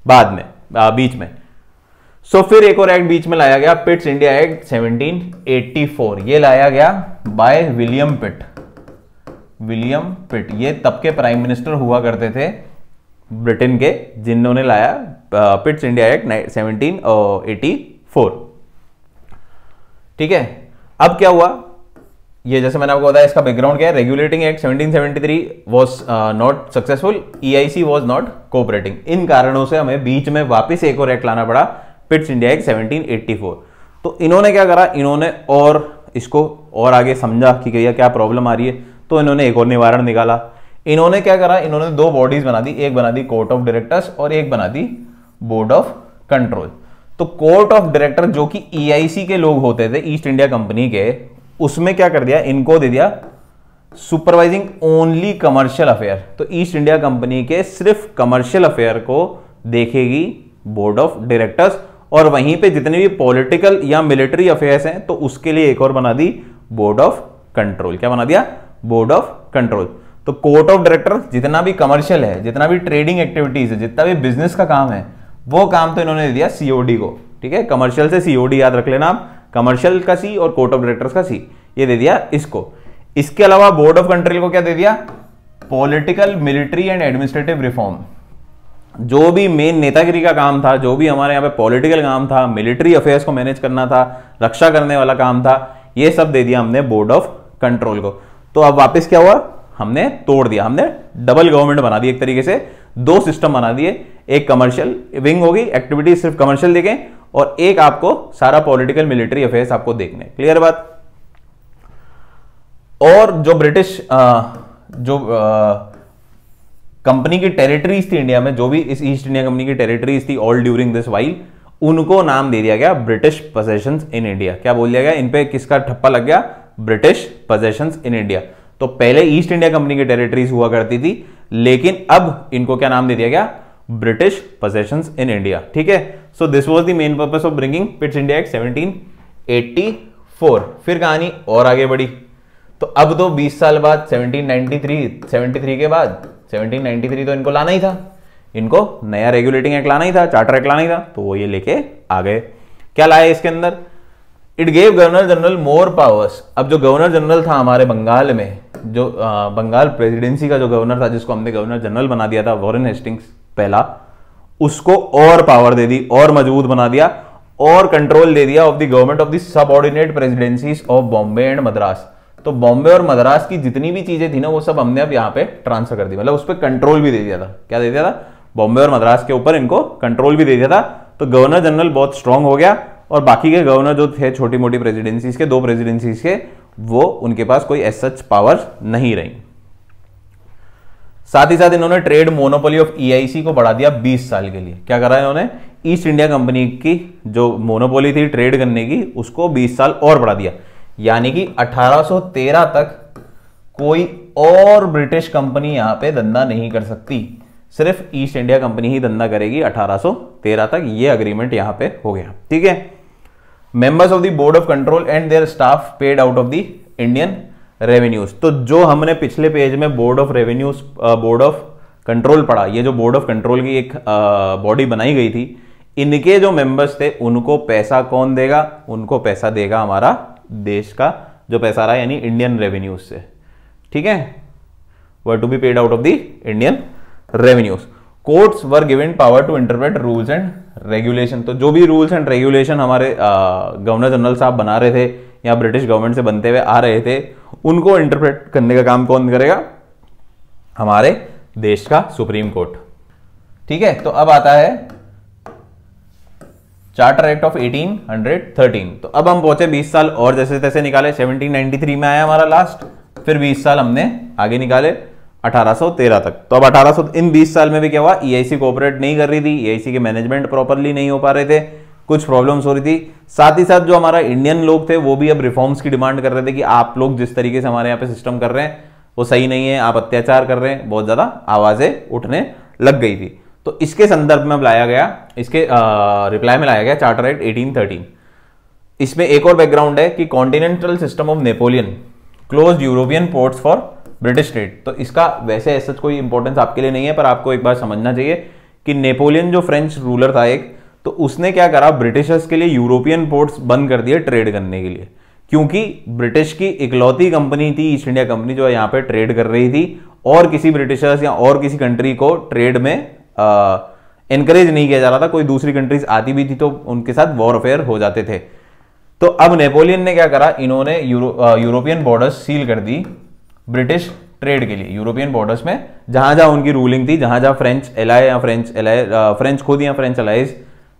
[SPEAKER 1] बाद में आ, बीच में सो फिर एक और एक्ट बीच में लाया गया पिट्स इंडिया एक्ट 1784 ये लाया गया by William Pitt William Pitt ये तब के प्राइम मिनिस्टर हुआ करते थे ब्रिटेन के जिन्होंने लाया पिट्स इंडिया एक्ट फोर ठीक है अब क्या हुआ ये जैसे मैंने आपको बताया इसका बैकग्राउंड क्या है regulating act 1773 was not successful E I C was not cooperating इन कारणों से हमें बीच में वापस एक और एक्ट लाना पड़ा पिट्स इंडिया एक्ट 1784 तो इन्होंने क्या करा इन्होंने और इसको और आगे समझा कि भैया क्या प्रॉब्लम आ रही है तो इन्होंने एक और निवारण निकाला इन्होंने क्या करा इन्होंने दो बॉडीज बना दी एक बना दी कोर्ट ऑफ डायरेक्टर्स और एक बना दी बोर्ड ऑफ कंट्रोल तो कोर्ट ऑफ डायरेक्टर जो कि ईआईसी e के लोग होते थे ईस्ट इंडिया कंपनी के उसमें क्या कर दिया इनको दे दिया सुपरवाइजिंग ओनली कमर्शियल अफेयर तो ईस्ट इंडिया कंपनी के सिर्फ कमर्शियल अफेयर को देखेगी बोर्ड ऑफ डायरेक्टर्स और वहीं पे जितने भी पॉलिटिकल या मिलिट्री अफेयर्स हैं तो उसके लिए एक और बना दी बोर्ड ऑफ कंट्रोल क्या बना दिया बोर्ड ऑफ कंट्रोल तो कोर्ट ऑफ डायरेक्टर जितना भी कमर्शियल है जितना भी ट्रेडिंग एक्टिविटीज है जितना भी बिजनेस का काम है वो काम तो इन्होंने दिया सीओडी को ठीक है कमर्शियल से सीओडी याद रख लेना आप कमर्शियल का सी और कोर्ट ऑफ डायरेक्टर्स का सी ये दे दिया इसको इसके अलावा बोर्ड ऑफ कंट्रोल को क्या दे दिया political military and administrative reform जो भी मेन नेतागिरी का काम था जो भी हमारे यहाँ पे पॉलिटिकल काम था मिलिट्री अफेयर्स को मैनेज करना था रक्षा करने वाला काम था ये सब दे दिया हमने बोर्ड ऑफ कंट्रोल को तो अब वापस क्या हुआ हमने तोड़ दिया हमने डबल गवर्नमेंट बना दी एक तरीके से दो सिस्टम बना दिए एक कमर्शियल विंग होगी एक्टिविटी सिर्फ कमर्शियल देखें और एक आपको सारा पॉलिटिकल मिलिट्री अफेयर्स आपको देखने क्लियर बात और जो ब्रिटिश जो आ, कंपनी की टेरिटरीज थी इंडिया में जो भी इस ईस्ट इंडिया कंपनी की टेरिटरीज थी ऑल ड्यूरिंग दिस वाइल उनको नाम दे दिया गया ब्रिटिश पोजेशन इन इंडिया क्या बोल दिया गया इन पे किसका ठप्पा लग गया ब्रिटिश पोजेशन इन इंडिया तो पहले ईस्ट इंडिया कंपनी की टेरिटरीज हुआ करती थी लेकिन अब इनको क्या नाम दे दिया गया ब्रिटिश पोजेशन इन इंडिया ठीक है so this was the main purpose of bringing Pitt's India Act seventeen eighty four फिर कहानी और आगे बढ़ी तो अब तो 20 साल बाद 1793 73 के बाद 1793 तो इनको लाना ही था इनको नया रेगुलेटिंग एक्ट लाना ही था चार्टर एक्ट लाना ही था तो वो ये लेके आ गए क्या लाए इसके अंदर it gave governor general more powers अब जो गवर्नर जनरल था हमारे बंगाल में जो आ, बंगाल प्रेसिडेंसी का जो गवर्नर था जिसको हमने गवर्नर जनरल बना दिया था वॉरेन हेस्टिंग्स पहला उसको और पावर दे दी और मजबूत बना दिया और कंट्रोल दे दिया of the government of the ordinate presidencies of Bombay and Madras तो बॉम्बे और मद्रास की जितनी भी चीजें थी ना वो सब हमने अब यहाँ पे ट्रांसफर कर दी मतलब उस पर कंट्रोल भी दे दिया था क्या दे दिया था बॉम्बे और मद्रास के ऊपर इनको कंट्रोल भी दे दिया था तो गवर्नर जनरल बहुत स्ट्रांग हो गया और बाकी के गवर्नर जो थे छोटी मोटी प्रेसिडेंसीज के दो प्रेसिडेंसीज के वो उनके पास कोई एस सच पावर नहीं रही साथ ही साथ इन्होंने ट्रेड मोनोपोली ऑफ ईआईसी को बढ़ा दिया 20 साल के लिए क्या करा इन्होंने ईस्ट इंडिया कंपनी की जो मोनोपोली थी ट्रेड करने की उसको 20 साल और बढ़ा दिया यानी कि 1813 तक कोई और ब्रिटिश कंपनी यहां पे धंधा नहीं कर सकती सिर्फ ईस्ट इंडिया कंपनी ही धंधा करेगी 1813 तक ये अग्रीमेंट यहां पे हो गया ठीक है members of the board of control and their staff paid out of the Indian revenues तो जो हमने पिछले पेज में board of revenues board of control पढ़ा ये जो बोर्ड ऑफ कंट्रोल की एक बॉडी बनाई गई थी इनके जो मेंबर्स थे उनको पैसा कौन देगा उनको पैसा देगा हमारा देश का जो पैसा रहा यानी इंडियन रेवेन्यूज से ठीक है were to be paid out of the Indian revenues courts were given power to interpret rules and regulation तो जो भी रूल्स एंड रेगुलेशन हमारे गवर्नर जनरल साहब बना रहे थे या ब्रिटिश गवर्नमेंट से बनते हुए आ रहे थे उनको इंटरप्रेट करने का काम कौन करेगा हमारे देश का सुप्रीम कोर्ट ठीक है तो अब आता है चार्टर एक्ट ऑफ 1813 तो अब हम पहुंचे 20 साल और जैसे तैसे निकाले 1793 में आया हमारा लास्ट फिर 20 साल हमने आगे निकाले 1813 तक तो अब 1800 इन 20 साल में भी क्या हुआ ईआईसी e कोऑपरेट नहीं कर रही थी ईआईसी के मैनेजमेंट प्रॉपरली नहीं हो पा रहे थे कुछ प्रॉब्लम्स हो रही थी साथ ही साथ जो हमारा इंडियन लोग थे वो भी अब रिफॉर्म्स की डिमांड कर रहे थे कि आप लोग जिस तरीके से हमारे यहाँ पे सिस्टम कर रहे हैं वो सही नहीं है आप अत्याचार कर रहे हैं बहुत ज़्यादा आवाज़ें उठने लग गई थी तो इसके संदर्भ में लाया गया इसके रिप्लाई में लाया गया चार्टर एक्ट एटीन इसमें एक और बैकग्राउंड है कि continental system of Napoleon close European ports for British trade तो इसका वैसे ऐसा कोई इंपॉर्टेंस आपके लिए नहीं है पर आपको एक बार समझना चाहिए कि नेपोलियन जो फ्रेंच रूलर था एक तो उसने क्या करा ब्रिटिशर्स के लिए यूरोपियन पोर्ट्स बंद कर दिए ट्रेड करने के लिए क्योंकि ब्रिटिश की इकलौती कंपनी थी ईस्ट इंडिया कंपनी जो यहाँ पे ट्रेड कर रही थी और किसी ब्रिटिशर्स या और किसी कंट्री को ट्रेड में इंकरेज नहीं किया जा रहा था कोई दूसरी कंट्रीज आती भी थी तो उनके साथ वॉर अफेयर हो जाते थे तो अब नेपोलियन ने क्या करा इन्होंने यूरोपियन बॉर्डर्स सील कर दी ब्रिटिश ट्रेड के लिए यूरोपियन बॉर्डर्स में जहां जहां उनकी रूलिंग थी जहां जहां फ्रेंच एलाय या फ्रेंच एलाय फ्रेंच खुद या फ्रेंच एलाइज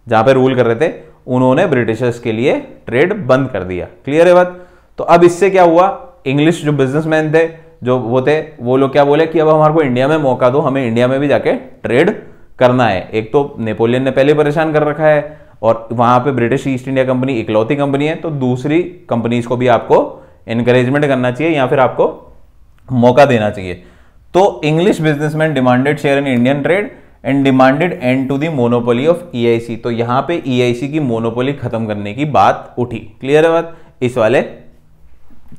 [SPEAKER 1] जहां पे रूल कर रहे थे उन्होंने ब्रिटिशर्स के लिए ट्रेड बंद कर दिया क्लियर है बात तो अब इससे क्या हुआ इंग्लिश जो बिजनेसमैन थे जो वो थे वो लोग क्या बोले कि अब हमारे को इंडिया में मौका दो हमें इंडिया में भी जाके ट्रेड करना है एक तो नेपोलियन ने पहले परेशान कर रखा है और वहां पे ब्रिटिश ईस्ट इंडिया कंपनी इकलौती कंपनी है तो दूसरी कंपनीज को भी आपको इनकरेजमेंट करना चाहिए या फिर आपको मौका देना चाहिए तो English businessman demanded share in Indian trade and demanded end to the monopoly of E तो यहां पे ई e की मोनोपोली खत्म करने की बात उठी क्लियर है बात इस वाले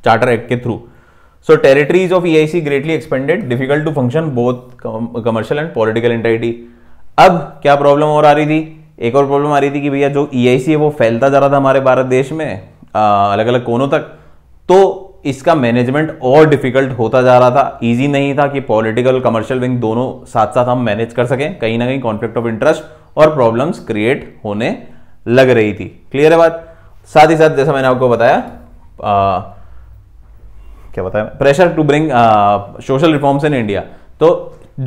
[SPEAKER 1] चार्टर एक्ट के through So territories of EIC greatly expanded difficult to function both commercial and political entity. अब क्या प्रॉब्लम और आ रही थी एक और प्रॉब्लम आ रही थी कि भैया जो ई है वो फैलता जा रहा था हमारे भारत देश में अलग अलग कोनों तक तो इसका मैनेजमेंट और डिफिकल्ट होता जा रहा था इजी नहीं था कि पॉलिटिकल कमर्शियल विंग दोनों साथ साथ हम मैनेज कर सकें कहीं ना कहीं कॉन्फ्लिक्ट ऑफ इंटरेस्ट और प्रॉब्लम्स क्रिएट होने लग रही थी क्लियर है बात साथ ही साथ जैसा मैंने आपको बताया आ, क्या बताया pressure to bring social reforms in India तो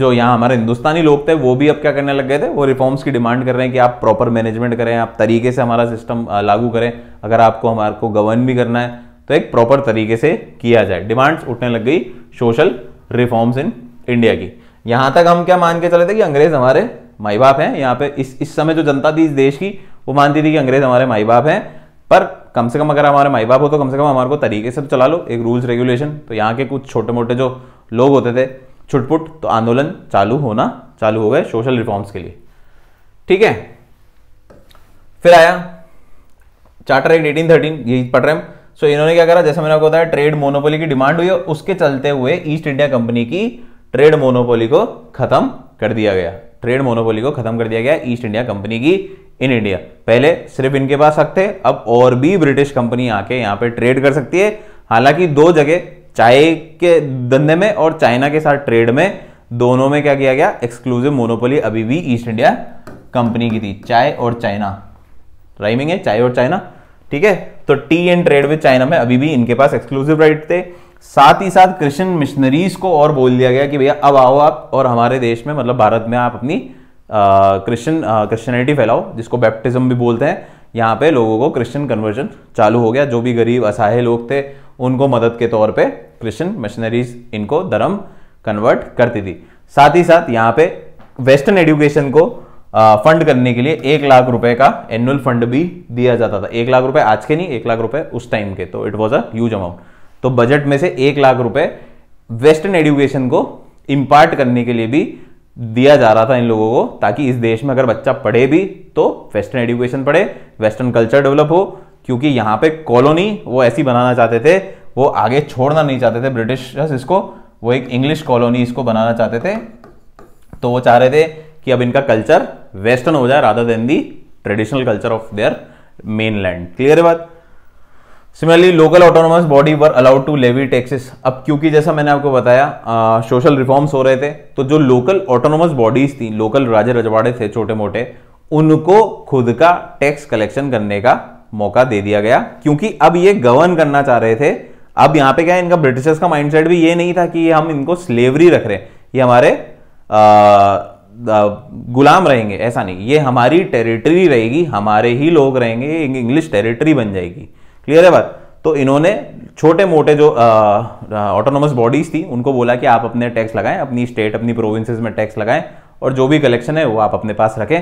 [SPEAKER 1] जो यहाँ हमारे हिंदुस्तानी लोग थे वो भी अब क्या करने लग गए थे वो रिफॉर्म्स की डिमांड कर रहे हैं कि आप प्रॉपर मैनेजमेंट करें आप तरीके से हमारा सिस्टम uh, लागू करें अगर आपको हमारे को गवर्न भी करना है तो एक प्रॉपर तरीके से किया जाए डिमांड्स उठने लग गई सोशल रिफॉर्म्स इन इंडिया की यहाँ तक हम क्या मान के चले थे कि अंग्रेज हमारे माई बाप हैं यहाँ पे इस इस समय जो जनता थी इस देश की वो मानती थी कि अंग्रेज हमारे माई बाप हैं पर कम से कम अगर हमारे माई बाप हो तो कम से कम हमारे को तरीके से तो चला लो एक रूल्स रेगुलेशन तो यहाँ के कुछ छोटे मोटे जो लोग होते थे छुटपुट तो आंदोलन चालू होना चालू हो गए सोशल रिफॉर्म्स के लिए ठीक है फिर आया चार्टर एक्ट एटीन थर्टीन यही पढ़ रहे हम सो इन्होंने क्या करा जैसे मैंने आपको बताया ट्रेड मोनोपोली की डिमांड हुई है उसके चलते हुए ईस्ट इंडिया कंपनी की ट्रेड मोनोपोली को खत्म कर दिया गया ट्रेड मोनोपोली को खत्म कर दिया गया ईस्ट इंडिया कंपनी की इन इंडिया पहले सिर्फ इनके पास हक थे अब और भी ब्रिटिश कंपनी आके यहाँ पे ट्रेड कर सकती है हालांकि दो जगह चाय के धंधे में और चाइना के साथ ट्रेड में दोनों में क्या किया गया एक्सक्लूसिव मोनोपोली अभी भी ईस्ट इंडिया कंपनी की थी चाय और चाइना राइमिंग है चाय और चाइना ठीक है तो tea and trade with China में अभी भी इनके पास एक्सक्लूसिव राइट थे साथ ही साथ क्रिश्चियन मिशनरीज को और बोल दिया गया कि भैया अब आओ आप और हमारे देश में मतलब भारत में आप अपनी क्रिश्चियन क्रिश्चियनिटी फैलाओ जिसको बैप्टिज्म भी बोलते हैं यहाँ पे लोगों को क्रिश्चियन कन्वर्जन चालू हो गया जो भी गरीब असहाय लोग थे उनको मदद के तौर पे क्रिश्चियन मिशनरीज इनको धर्म कन्वर्ट करती थी साथ ही साथ यहाँ पे वेस्टर्न एजुकेशन को आ, फंड करने के लिए एक लाख रुपए का एनुअल फंड भी दिया जाता था एक लाख रुपए आज के नहीं एक लाख रुपए उस टाइम के तो it was a huge amount तो बजट में से एक लाख रुपए वेस्टर्न एजुकेशन को इम्पार्ट करने के लिए भी दिया जा रहा था इन लोगों को ताकि इस देश में अगर बच्चा पढ़े भी तो वेस्टर्न एजुकेशन पढ़े वेस्टर्न कल्चर डेवलप हो क्योंकि यहाँ पे कॉलोनी वो ऐसी बनाना चाहते थे वो आगे छोड़ना नहीं चाहते थे ब्रिटिश इसको वो एक इंग्लिश कॉलोनी इसको बनाना चाहते थे तो वो चाह रहे थे कि अब इनका कल्चर वेस्टर्न हो जाए rather than the traditional culture of their mainland clear है बात similarly local autonomous body were allowed to levy taxes अब क्योंकि जैसा मैंने आपको बताया सोशल रिफॉर्म्स हो रहे थे तो जो लोकल ऑटोनोमस बॉडीज थी लोकल राजे रजवाड़े थे छोटे मोटे उनको खुद का टैक्स कलेक्शन करने का मौका दे दिया गया क्योंकि अब ये गवर्न करना चाह रहे थे अब यहाँ पे क्या है इनका ब्रिटिशर्स का माइंडसेट भी ये नहीं था कि हम इनको स्लेवरी रख रहे हैं ये हमारे आ, गुलाम रहेंगे ऐसा नहीं ये हमारी टेरिटरी रहेगी हमारे ही लोग रहेंगे इंग्लिश टेरिटरी बन जाएगी क्लियर है बात तो इन्होंने छोटे मोटे जो ऑटोनोमस बॉडीज थी उनको बोला कि आप अपने टैक्स लगाएं अपनी स्टेट अपनी प्रोविंसेस में टैक्स लगाएं और जो भी कलेक्शन है वो आप अपने पास रखें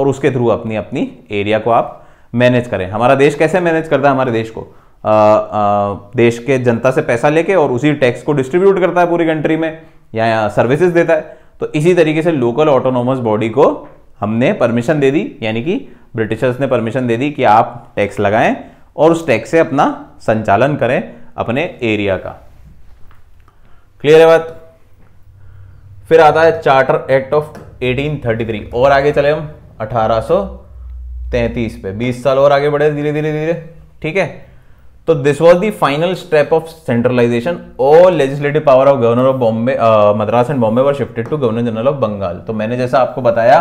[SPEAKER 1] और उसके थ्रू अपनी अपनी एरिया को आप मैनेज करें हमारा देश कैसे मैनेज करता है हमारे देश को आ, आ, देश के जनता से पैसा लेके और उसी टैक्स को डिस्ट्रीब्यूट करता है पूरी कंट्री में या, सर्विसेज देता है तो इसी तरीके से लोकल ऑटोनोमस बॉडी को हमने परमिशन दे दी यानी कि ब्रिटिशर्स ने परमिशन दे दी कि आप टैक्स लगाएं और उस टैक्स से अपना संचालन करें अपने एरिया का क्लियर है बात फिर आता है चार्टर एक्ट ऑफ 1833 और आगे चले हम 1833 पे 20 साल और आगे बढ़े धीरे धीरे धीरे ठीक है तो this was the final step of centralisation और legislative power of governor of Bombay Madras and Bombay were shifted to governor general of Bengal तो मैंने जैसा आपको बताया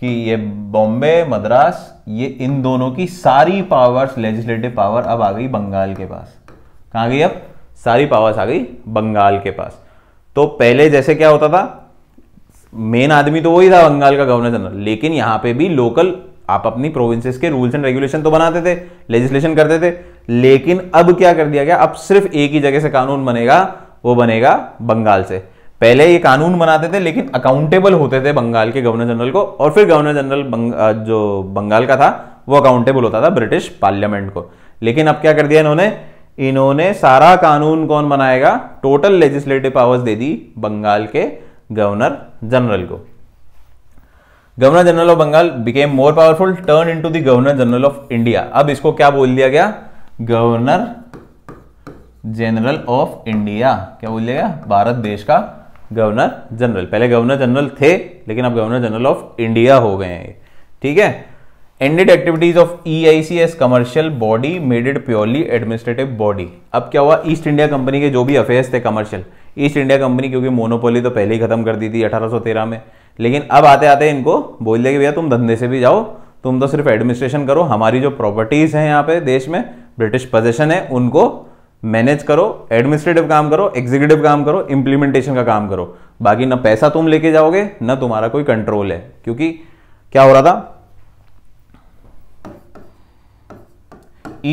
[SPEAKER 1] कि ये बॉम्बे मद्रास ये इन दोनों की सारी पावर्स लेजिस्लेटिव पावर अब आ गई बंगाल के पास कहाँ गई अब सारी पावर्स आ गई बंगाल के पास तो पहले जैसे क्या होता था मेन आदमी तो वही था बंगाल का गवर्नर जनरल लेकिन यहाँ पे भी लोकल आप अपनी प्रोविंसेस के रूल्स एंड रेगुलेशन तो बनाते थे लेजिस्लेशन करते थे लेकिन अब क्या कर दिया गया अब सिर्फ एक ही जगह से कानून बनेगा वो बनेगा बंगाल से पहले ये कानून बनाते थे लेकिन अकाउंटेबल होते थे बंगाल के गवर्नर जनरल को और फिर गवर्नर जनरल बंग, जो बंगाल का था वो अकाउंटेबल होता था ब्रिटिश पार्लियामेंट को लेकिन अब क्या कर दिया इन्होंने इन्होंने सारा कानून कौन बनाएगा टोटल लेजिस्लेटिव पावर्स दे दी बंगाल के गवर्नर जनरल को governor general of Bengal became more powerful turn in the governor general of India अब इसको क्या बोल दिया गया गवर्नर जनरल ऑफ इंडिया क्या बोल दिया गया भारत देश का गवर्नर जनरल पहले गवर्नर जनरल थे लेकिन अब गवर्नर जनरल ऑफ इंडिया हो गए हैं ठीक है ended activities of E I C as commercial body made purely administrative body अब क्या हुआ ईस्ट इंडिया कंपनी के जो भी अफेयर्स थे कमर्शियल ईस्ट इंडिया कंपनी क्योंकि मोनोपोली तो पहले ही खत्म कर दी थी 1813 में लेकिन अब आते आते इनको बोल दिया कि भैया तुम धंधे से भी जाओ तुम तो सिर्फ एडमिनिस्ट्रेशन करो हमारी जो प्रॉपर्टीज हैं यहाँ पे देश में ब्रिटिश पोजेशन है उनको मैनेज करो एडमिनिस्ट्रेटिव काम करो एग्जीक्यूटिव काम करो इंप्लीमेंटेशन का काम करो बाकी ना पैसा तुम लेके जाओगे ना तुम्हारा कोई कंट्रोल है क्योंकि क्या हो रहा था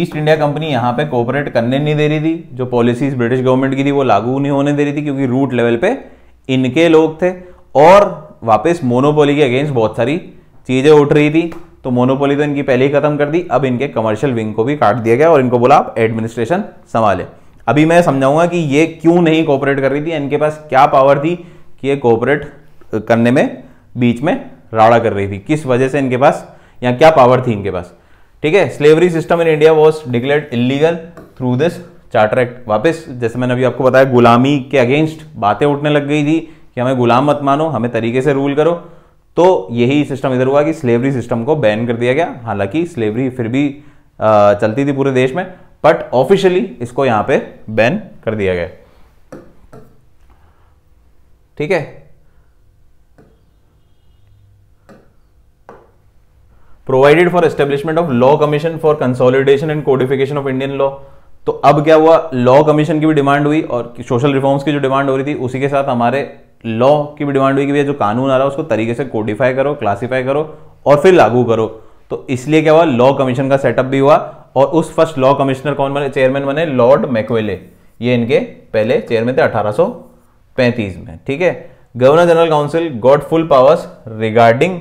[SPEAKER 1] ईस्ट इंडिया कंपनी यहां पे कोऑपरेट करने नहीं दे रही थी जो पॉलिसीज ब्रिटिश गवर्नमेंट की थी वो लागू नहीं होने दे रही थी क्योंकि रूट लेवल पे इनके लोग थे और वापस मोनोपोली के अगेंस्ट बहुत सारी चीजें उठ रही थी तो मोनोपोली तो इनकी पहले ही खत्म कर दी अब इनके कमर्शियल विंग को भी काट दिया गया और इनको बोला आप एडमिनिस्ट्रेशन संभाले अभी मैं समझाऊंगा कि ये क्यों नहीं कोऑपरेट कर रही थी इनके पास क्या पावर थी कि ये कोऑपरेट करने में बीच में राड़ा कर रही थी किस वजह से इनके पास या क्या पावर थी इनके पास ठीक है slavery system in India was declare illegal through this charter act वापस जैसे मैंने अभी आपको बताया गुलामी के अगेंस्ट बातें उठने लग गई थी कि हमें गुलाम मत मानो हमें तरीके से रूल करो तो यही सिस्टम इधर हुआ कि स्लेवरी सिस्टम को बैन कर दिया गया हालांकि स्लेवरी फिर भी चलती थी पूरे देश में बट ऑफिशियली इसको यहां पे बैन कर दिया गया ठीक है provided for establishment of law commission for consolidation and codification of Indian law तो अब क्या हुआ लॉ कमीशन की भी डिमांड हुई और सोशल रिफॉर्म्स की जो डिमांड हो रही थी उसी के साथ हमारे लॉ की भी डिमांड हुई कि भैया जो कानून आ रहा है उसको तरीके से कोडिफाई करो क्लासीफाई करो और फिर लागू करो तो इसलिए क्या हुआ लॉ कमीशन का सेटअप भी हुआ और उस फर्स्ट लॉ कमिश्नर कौन बने चेयरमैन बने लॉर्ड मैकवेले ये इनके पहले चेयरमैन थे 1835 में ठीक है governor general council got full powers regarding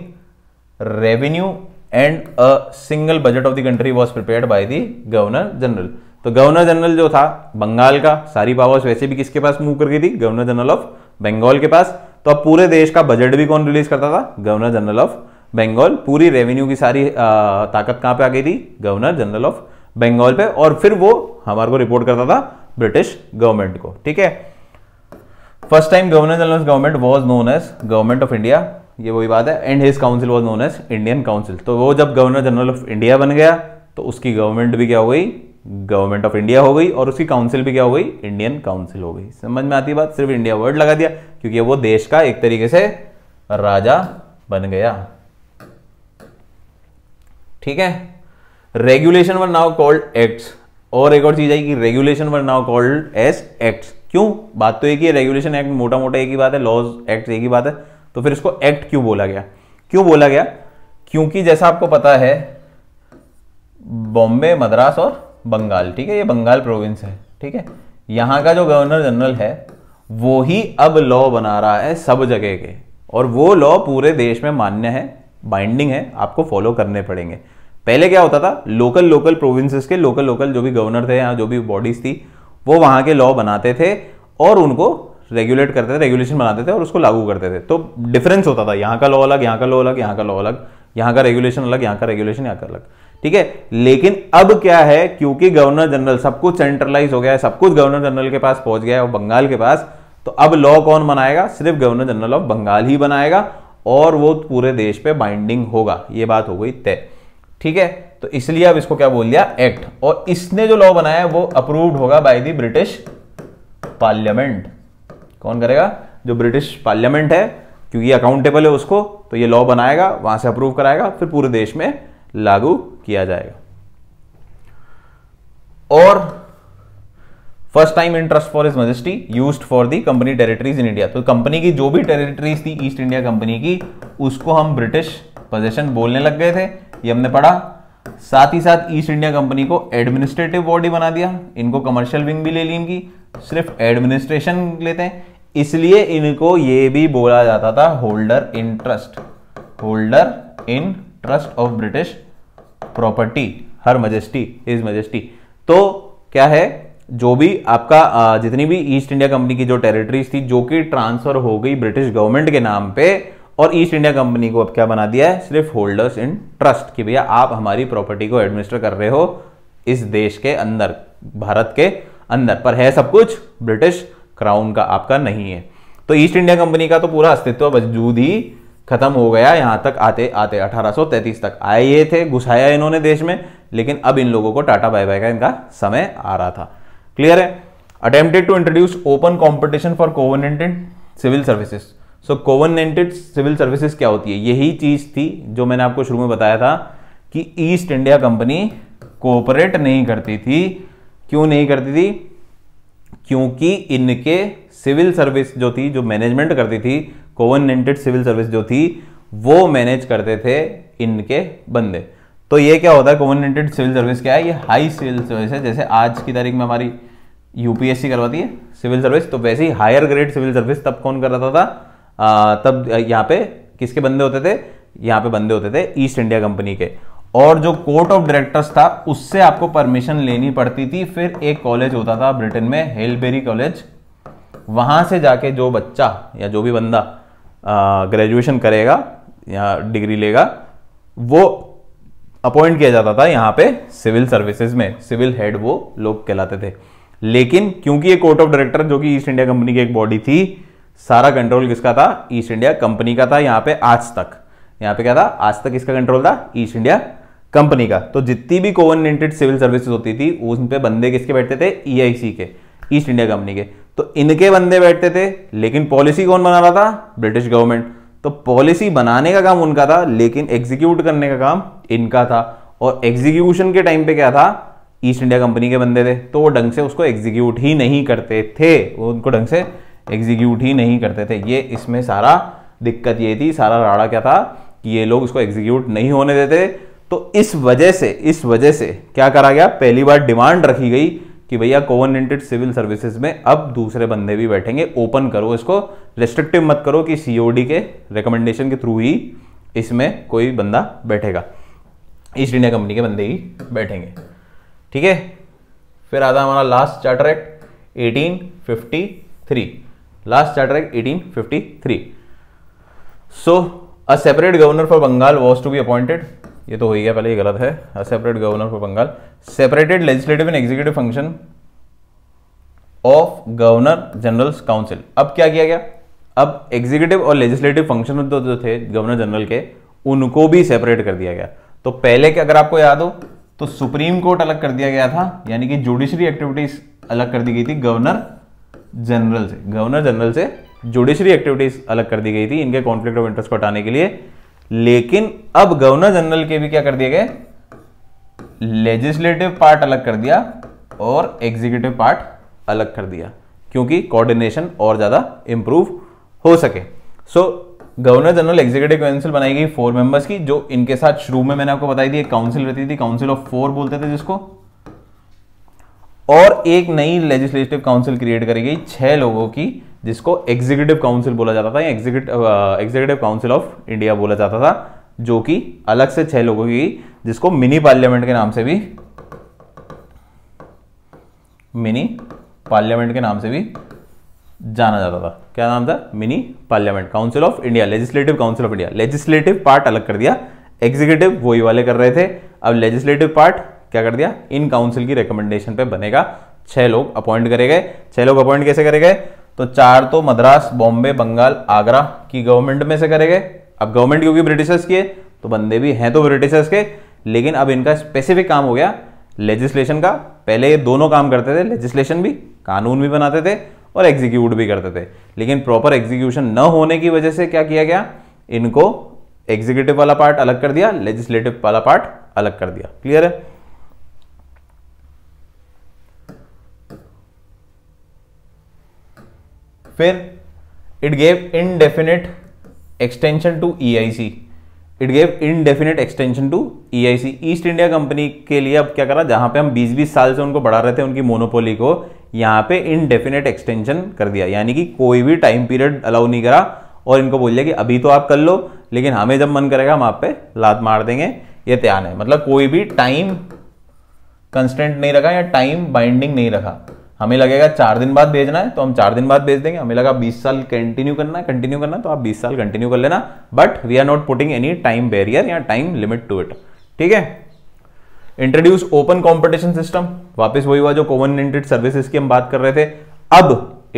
[SPEAKER 1] revenue and a single budget of the country was prepare by the governor general तो गवर्नर जनरल जो था बंगाल का सारी पावर्स वैसे भी किसके पास मूव कर गई थी गवर्नर जनरल ऑफ बंगाल के पास तो अब पूरे देश का बजट भी कौन रिलीज करता था गवर्नर जनरल ऑफ बंगाल पूरी रेवेन्यू की सारी आ, ताकत कहां पे आ गई थी गवर्नर जनरल ऑफ बंगाल पे और फिर वो हमारे को रिपोर्ट करता था ब्रिटिश गवर्नमेंट को ठीक है first time governor general of government was known as government of India ये वही बात है and his council was known as Indian council तो वो जब गवर्नर जनरल ऑफ इंडिया बन गया तो उसकी गवर्नमेंट भी क्या हो गई गवर्नमेंट ऑफ इंडिया हो गई और उसकी काउंसिल भी क्या हो गई इंडियन काउंसिल हो गई समझ में आती बात सिर्फ इंडिया वर्ड लगा दिया क्योंकि वो देश का एक तरीके से राजा बन गया ठीक है regulation were now called acts और एक और चीज आई कि regulation were now called as act क्यों बात तो एक ही है रेगुलेशन एक्ट मोटा मोटा एक ही बात है लॉज एक्ट एक ही बात है तो फिर इसको एक्ट क्यों बोला गया क्यों बोला गया क्योंकि जैसा आपको पता है बॉम्बे मद्रास और बंगाल ठीक है ये बंगाल प्रोविंस है ठीक है यहाँ का जो गवर्नर जनरल है वो ही अब लॉ बना रहा है सब जगह के और वो लॉ पूरे देश में मान्य है बाइंडिंग है आपको फॉलो करने पड़ेंगे पहले क्या होता था लोकल लोकल प्रोविंसेस के लोकल लोकल जो भी गवर्नर थे या जो भी बॉडीज थी वो वहाँ के लॉ बनाते थे और उनको रेगुलेट करते थे रेगुलेशन बनाते थे और उसको लागू करते थे तो डिफरेंस होता था यहाँ का लॉ अलग यहाँ का लॉ अलग यहाँ का लॉ अलग यहाँ का रेगुलेशन अलग यहाँ का रेगुलेशन यहाँ का अलग ठीक है लेकिन अब क्या है क्योंकि गवर्नर जनरल सब कुछ सेंट्रलाइज हो गया है सब कुछ गवर्नर जनरल के पास पहुंच गया है और बंगाल के पास तो अब लॉ कौन बनाएगा सिर्फ गवर्नर जनरल ऑफ बंगाल ही बनाएगा और वो पूरे देश पे बाइंडिंग होगा ये बात हो गई तय ठीक है तो इसलिए अब इसको क्या बोल दिया एक्ट और इसने जो लॉ बनाया वो अप्रूव्ड होगा बाय द ब्रिटिश पार्लियामेंट कौन करेगा जो ब्रिटिश पार्लियामेंट है क्योंकि अकाउंटेबल है उसको तो ये लॉ बनाएगा वहां से अप्रूव कराएगा फिर पूरे देश में लागू किया जाएगा और first time interest for his majesty use for the company territories in India तो कंपनी की जो भी टेरिटरीज थी ईस्ट इंडिया कंपनी की उसको हम ब्रिटिश पोजेशन बोलने लग गए थे ये हमने पढ़ा साथ ही साथ ईस्ट इंडिया कंपनी को एडमिनिस्ट्रेटिव बॉडी बना दिया इनको कमर्शियल विंग भी ले ली इनकी सिर्फ एडमिनिस्ट्रेशन लेते हैं इसलिए इनको ये भी बोला जाता था holder in trust holder in trust of British property her majesty his majesty तो क्या है जो भी आपका जितनी भी ईस्ट इंडिया कंपनी की जो टेरिटरीज थी जो कि ट्रांसफर हो गई ब्रिटिश गवर्नमेंट के नाम पे और ईस्ट इंडिया कंपनी को अब क्या बना दिया है सिर्फ होल्डर्स इन ट्रस्ट कि भैया आप हमारी प्रॉपर्टी को एडमिनिस्टर कर रहे हो इस देश के अंदर भारत के अंदर पर है सब कुछ ब्रिटिश क्राउन का आपका नहीं है तो ईस्ट इंडिया कंपनी का तो पूरा अस्तित्व वजूद ही खत्म हो गया यहाँ तक आते आते 1833 तक आए ये थे घुसाया इन्होंने देश में लेकिन अब इन लोगों को टाटा बाय बाय का इनका समय आ रहा था क्लियर है attempted to introduce open competition for covenanted civil services so covenanted civil services क्या होती है यही चीज़ थी जो मैंने आपको शुरू में बताया था कि ईस्ट इंडिया कंपनी कोऑपरेट नहीं करती थी क्यों नहीं करती थी क्योंकि इनके सिविल सर्विस जो थी जो मैनेजमेंट करती थी कोवनेंटेड सिविल सर्विस जो थी वो मैनेज करते थे इनके बंदे तो ये क्या होता है कोवनेंटेड सिविल सर्विस क्या है ये हाई सिविल सर्विस है जैसे आज की तारीख में हमारी यूपीएससी करवाती है सिविल सर्विस तो वैसे ही हायर ग्रेड सिविल सर्विस तब कौन करवाता था आ, तब यहाँ पे किसके बंदे होते थे यहाँ पे बंदे होते थे ईस्ट इंडिया कंपनी के और जो कोर्ट ऑफ डायरेक्टर्स था उससे आपको परमिशन लेनी पड़ती थी फिर एक कॉलेज होता था ब्रिटेन में हेलबेरी कॉलेज वहां से जाके जो बच्चा या जो भी बंदा ग्रेजुएशन करेगा या डिग्री लेगा वो अपॉइंट किया जाता था यहाँ पे सिविल सर्विसेज में सिविल हेड वो लोग कहलाते थे लेकिन क्योंकि ये कोर्ट ऑफ डायरेक्टर जो कि ईस्ट इंडिया कंपनी की एक बॉडी थी सारा कंट्रोल किसका था ईस्ट इंडिया कंपनी का था यहाँ पे आज तक यहाँ पे क्या था आज तक इसका कंट्रोल था ईस्ट इंडिया कंपनी का तो जितनी भी कोवर्नेटेड सिविल सर्विसेज होती थी उन पे बंदे किसके बैठते थे ईआईसी e के ईस्ट इंडिया कंपनी के तो इनके बंदे बैठते थे लेकिन पॉलिसी कौन बना रहा था ब्रिटिश गवर्नमेंट तो पॉलिसी बनाने का काम उनका था लेकिन एग्जीक्यूट करने का काम इनका था और एग्जीक्यूशन के टाइम पे क्या था ईस्ट इंडिया कंपनी के बंदे थे तो वो ढंग से उसको एग्जीक्यूट ही नहीं करते थे वो उनको ढंग से एग्जीक्यूट ही नहीं करते थे ये इसमें सारा दिक्कत ये थी सारा राड़ा क्या था कि ये लोग उसको एग्जीक्यूट नहीं होने देते तो इस वजह से इस वजह से क्या करा गया पहली बार डिमांड रखी गई कि भैया कोवर्नेटेड सिविल सर्विसेज में अब दूसरे बंदे भी बैठेंगे ओपन करो इसको रेस्ट्रिक्टिव मत करो कि सीओडी के रिकमेंडेशन के थ्रू ही इसमें कोई बंदा बैठेगा ईस्ट इंडिया कंपनी के बंदे ही बैठेंगे ठीक है फिर आता हमारा last charter act 1853 last charter act eighteen so a separate governor for Bengal was to be appointed ये तो हो ही गया पहले ये गलत है a separate governor for Bengal separated legislative and executive function of governor general's council अब क्या किया गया अब एग्जीक्यूटिव और लेजिस्लेटिव फंक्शन तो थे गवर्नर जनरल के उनको भी सेपरेट कर दिया गया तो पहले के अगर आपको याद हो तो सुप्रीम कोर्ट अलग कर दिया गया था यानी कि जुडिशरी एक्टिविटीज अलग कर दी गई थी गवर्नर जनरल से गवर्नर जनरल से जुडिशरी एक्टिविटीज अलग कर दी गई थी इनके कॉन्फ्लिक्ट ऑफ इंटरेस्ट को हटाने के लिए लेकिन अब गवर्नर जनरल के भी क्या कर दिए गए लेजिस्लेटिव पार्ट अलग कर दिया और एग्जीक्यूटिव पार्ट अलग कर दिया क्योंकि कोऑर्डिनेशन और ज़्यादा इंप्रूव हो सके so governor general executive council बनाई गई फोर मेंबर्स की जो इनके साथ शुरू में मैंने आपको बताई थी काउंसिल रहती थी काउंसिल ऑफ फोर बोलते थे जिसको और एक नई लेजिस्लेटिव काउंसिल क्रिएट करी गई छह लोगों की जिसको एग्जीक्यूटिव काउंसिल बोला जाता था एग्जीक्यूटिव काउंसिल ऑफ इंडिया बोला जाता था जो कि अलग से छह लोगों की जिसको मिनी पार्लियामेंट के नाम से भी मिनी पार्लियामेंट के नाम से भी जाना जाता था क्या नाम था mini parliament council of India legislative council of India legislative part अलग कर दिया एग्जीक्यूटिव वही वाले कर रहे थे अब लेजिस्लेटिव पार्ट क्या कर दिया इन काउंसिल की रिकमेंडेशन पे बनेगा छह लोग अपॉइंट करे गए छह लोग अपॉइंट कैसे करे गए तो चार तो मद्रास बॉम्बे बंगाल आगरा की गवर्नमेंट में से करे गए अब गवर्नमेंट क्योंकि ब्रिटिशर्स की है तो बंदे भी हैं तो ब्रिटिशर्स के लेकिन अब इनका स्पेसिफिक काम हो गया लेजिस्लेशन का पहले ये दोनों काम करते थे लेजिस्लेशन भी कानून भी बनाते थे और एग्जीक्यूट भी करते थे लेकिन प्रॉपर एग्जीक्यूशन न होने की वजह से क्या किया गया इनको एग्जीक्यूटिव वाला पार्ट अलग कर दिया लेजिस्लेटिव वाला पार्ट अलग कर दिया क्लियर है फिर it gave indefinite extension to E I C it gave indefinite extension to C East India Company के लिए अब क्या करा जहां पे हम 20-20 साल से उनको बढ़ा रहे थे उनकी मोनोपोली को यहाँ पे इनडेफिनेट एक्सटेंशन कर दिया यानी कि कोई भी टाइम पीरियड अलाउ नहीं करा और इनको बोल दिया कि अभी तो आप कर लो लेकिन हमें जब मन करेगा हम आप पे लात मार देंगे ये त्यान है मतलब कोई भी टाइम कंस्टेंट नहीं रखा या टाइम बाइंडिंग नहीं रखा हमें लगेगा चार दिन बाद भेजना है तो हम चार दिन बाद भेज देंगे हमें लगा बीस साल कंटिन्यू करना है कंटिन्यू करना है तो आप बीस साल कंटिन्यू कर लेना but we are not putting any time barrier या टाइम लिमिट टू इट ठीक है इंट्रोड्यूस ओपन कॉम्पिटिशन सिस्टम वापस वही हुआ जो कॉमन कोवनिटेड सर्विसेज की हम बात कर रहे थे अब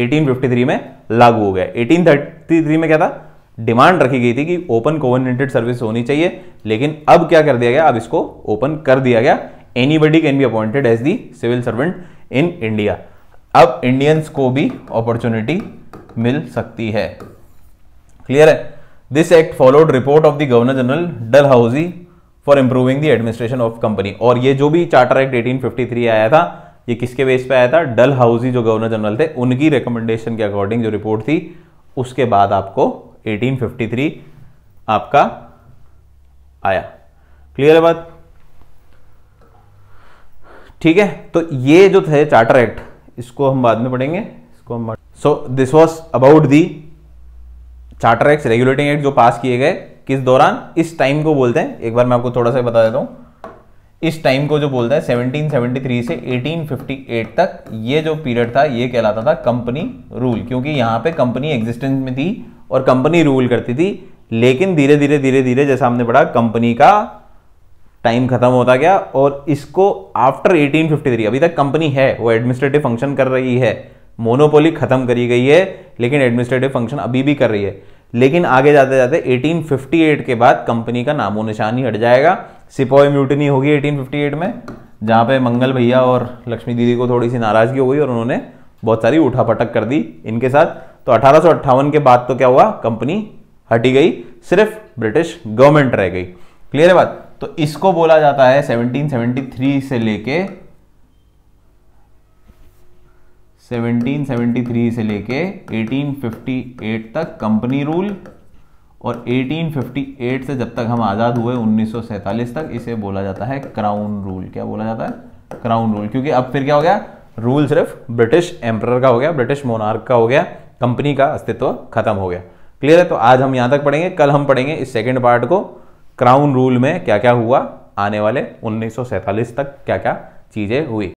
[SPEAKER 1] 1853 में लागू हो गया 1833 में क्या था डिमांड रखी गई थी कि ओपन कोवनिटेड सर्विस होनी चाहिए लेकिन अब क्या कर दिया गया अब इसको ओपन कर दिया गया anybody can be appointed as the civil servant in India अब इंडियंस को भी अपॉर्चुनिटी मिल सकती है क्लियर है this act followed report of the governor general Dalhousie for improving the administration of company और ये जो भी चार्टर एक्ट 1853 आया था ये किसके बेस पे आया था डल हाउजी जो गवर्नर जनरल थे उनकी रिकमेंडेशन के अकॉर्डिंग जो रिपोर्ट थी उसके बाद आपको 1853 आपका आया क्लियर है बात ठीक है तो ये जो थे चार्टर एक्ट इसको हम बाद में पढ़ेंगे इसको हम so this was about the charter act regulating act जो पास किए गए किस दौरान इस टाइम को बोलते हैं एक बार मैं आपको थोड़ा सा बता देता हूँ इस टाइम को जो बोलते हैं 1773 से 1858 तक ये जो पीरियड था ये कहलाता था कंपनी रूल क्योंकि यहाँ पे कंपनी एग्जिस्टेंस में थी और कंपनी रूल करती थी लेकिन धीरे धीरे धीरे धीरे जैसा हमने पढ़ा कंपनी का टाइम खत्म होता गया और इसको आफ्टर 1853 अभी तक कंपनी है वो एडमिनिस्ट्रेटिव फंक्शन कर रही है मोनोपोली खत्म करी गई है लेकिन एडमिनिस्ट्रेटिव फंक्शन अभी भी कर रही है लेकिन आगे जाते जाते 1858 के बाद कंपनी का नामो निशान ही हट जाएगा सिपोई म्यूटनी होगी 1858 में जहां पे मंगल भैया और लक्ष्मी दीदी को थोड़ी सी नाराजगी हो गई और उन्होंने बहुत सारी उठापटक कर दी इनके साथ तो अठारह के बाद तो क्या हुआ कंपनी हटी गई सिर्फ ब्रिटिश गवर्नमेंट रह गई क्लियर है बात तो इसको बोला जाता है 1773 से लेके 1773 से लेके 1858 तक कंपनी रूल और 1858 से जब तक हम आज़ाद हुए 1947 तक इसे बोला जाता है क्राउन रूल क्या बोला जाता है क्राउन रूल क्योंकि अब फिर क्या हो गया रूल सिर्फ ब्रिटिश एम्प्रर का हो गया ब्रिटिश मोनार्क का हो गया कंपनी का अस्तित्व खत्म हो गया क्लियर है तो आज हम यहां तक पढ़ेंगे कल हम पढ़ेंगे इस सेकेंड पार्ट को क्राउन रूल में क्या क्या हुआ आने वाले 1947 तक क्या क्या चीज़ें हुई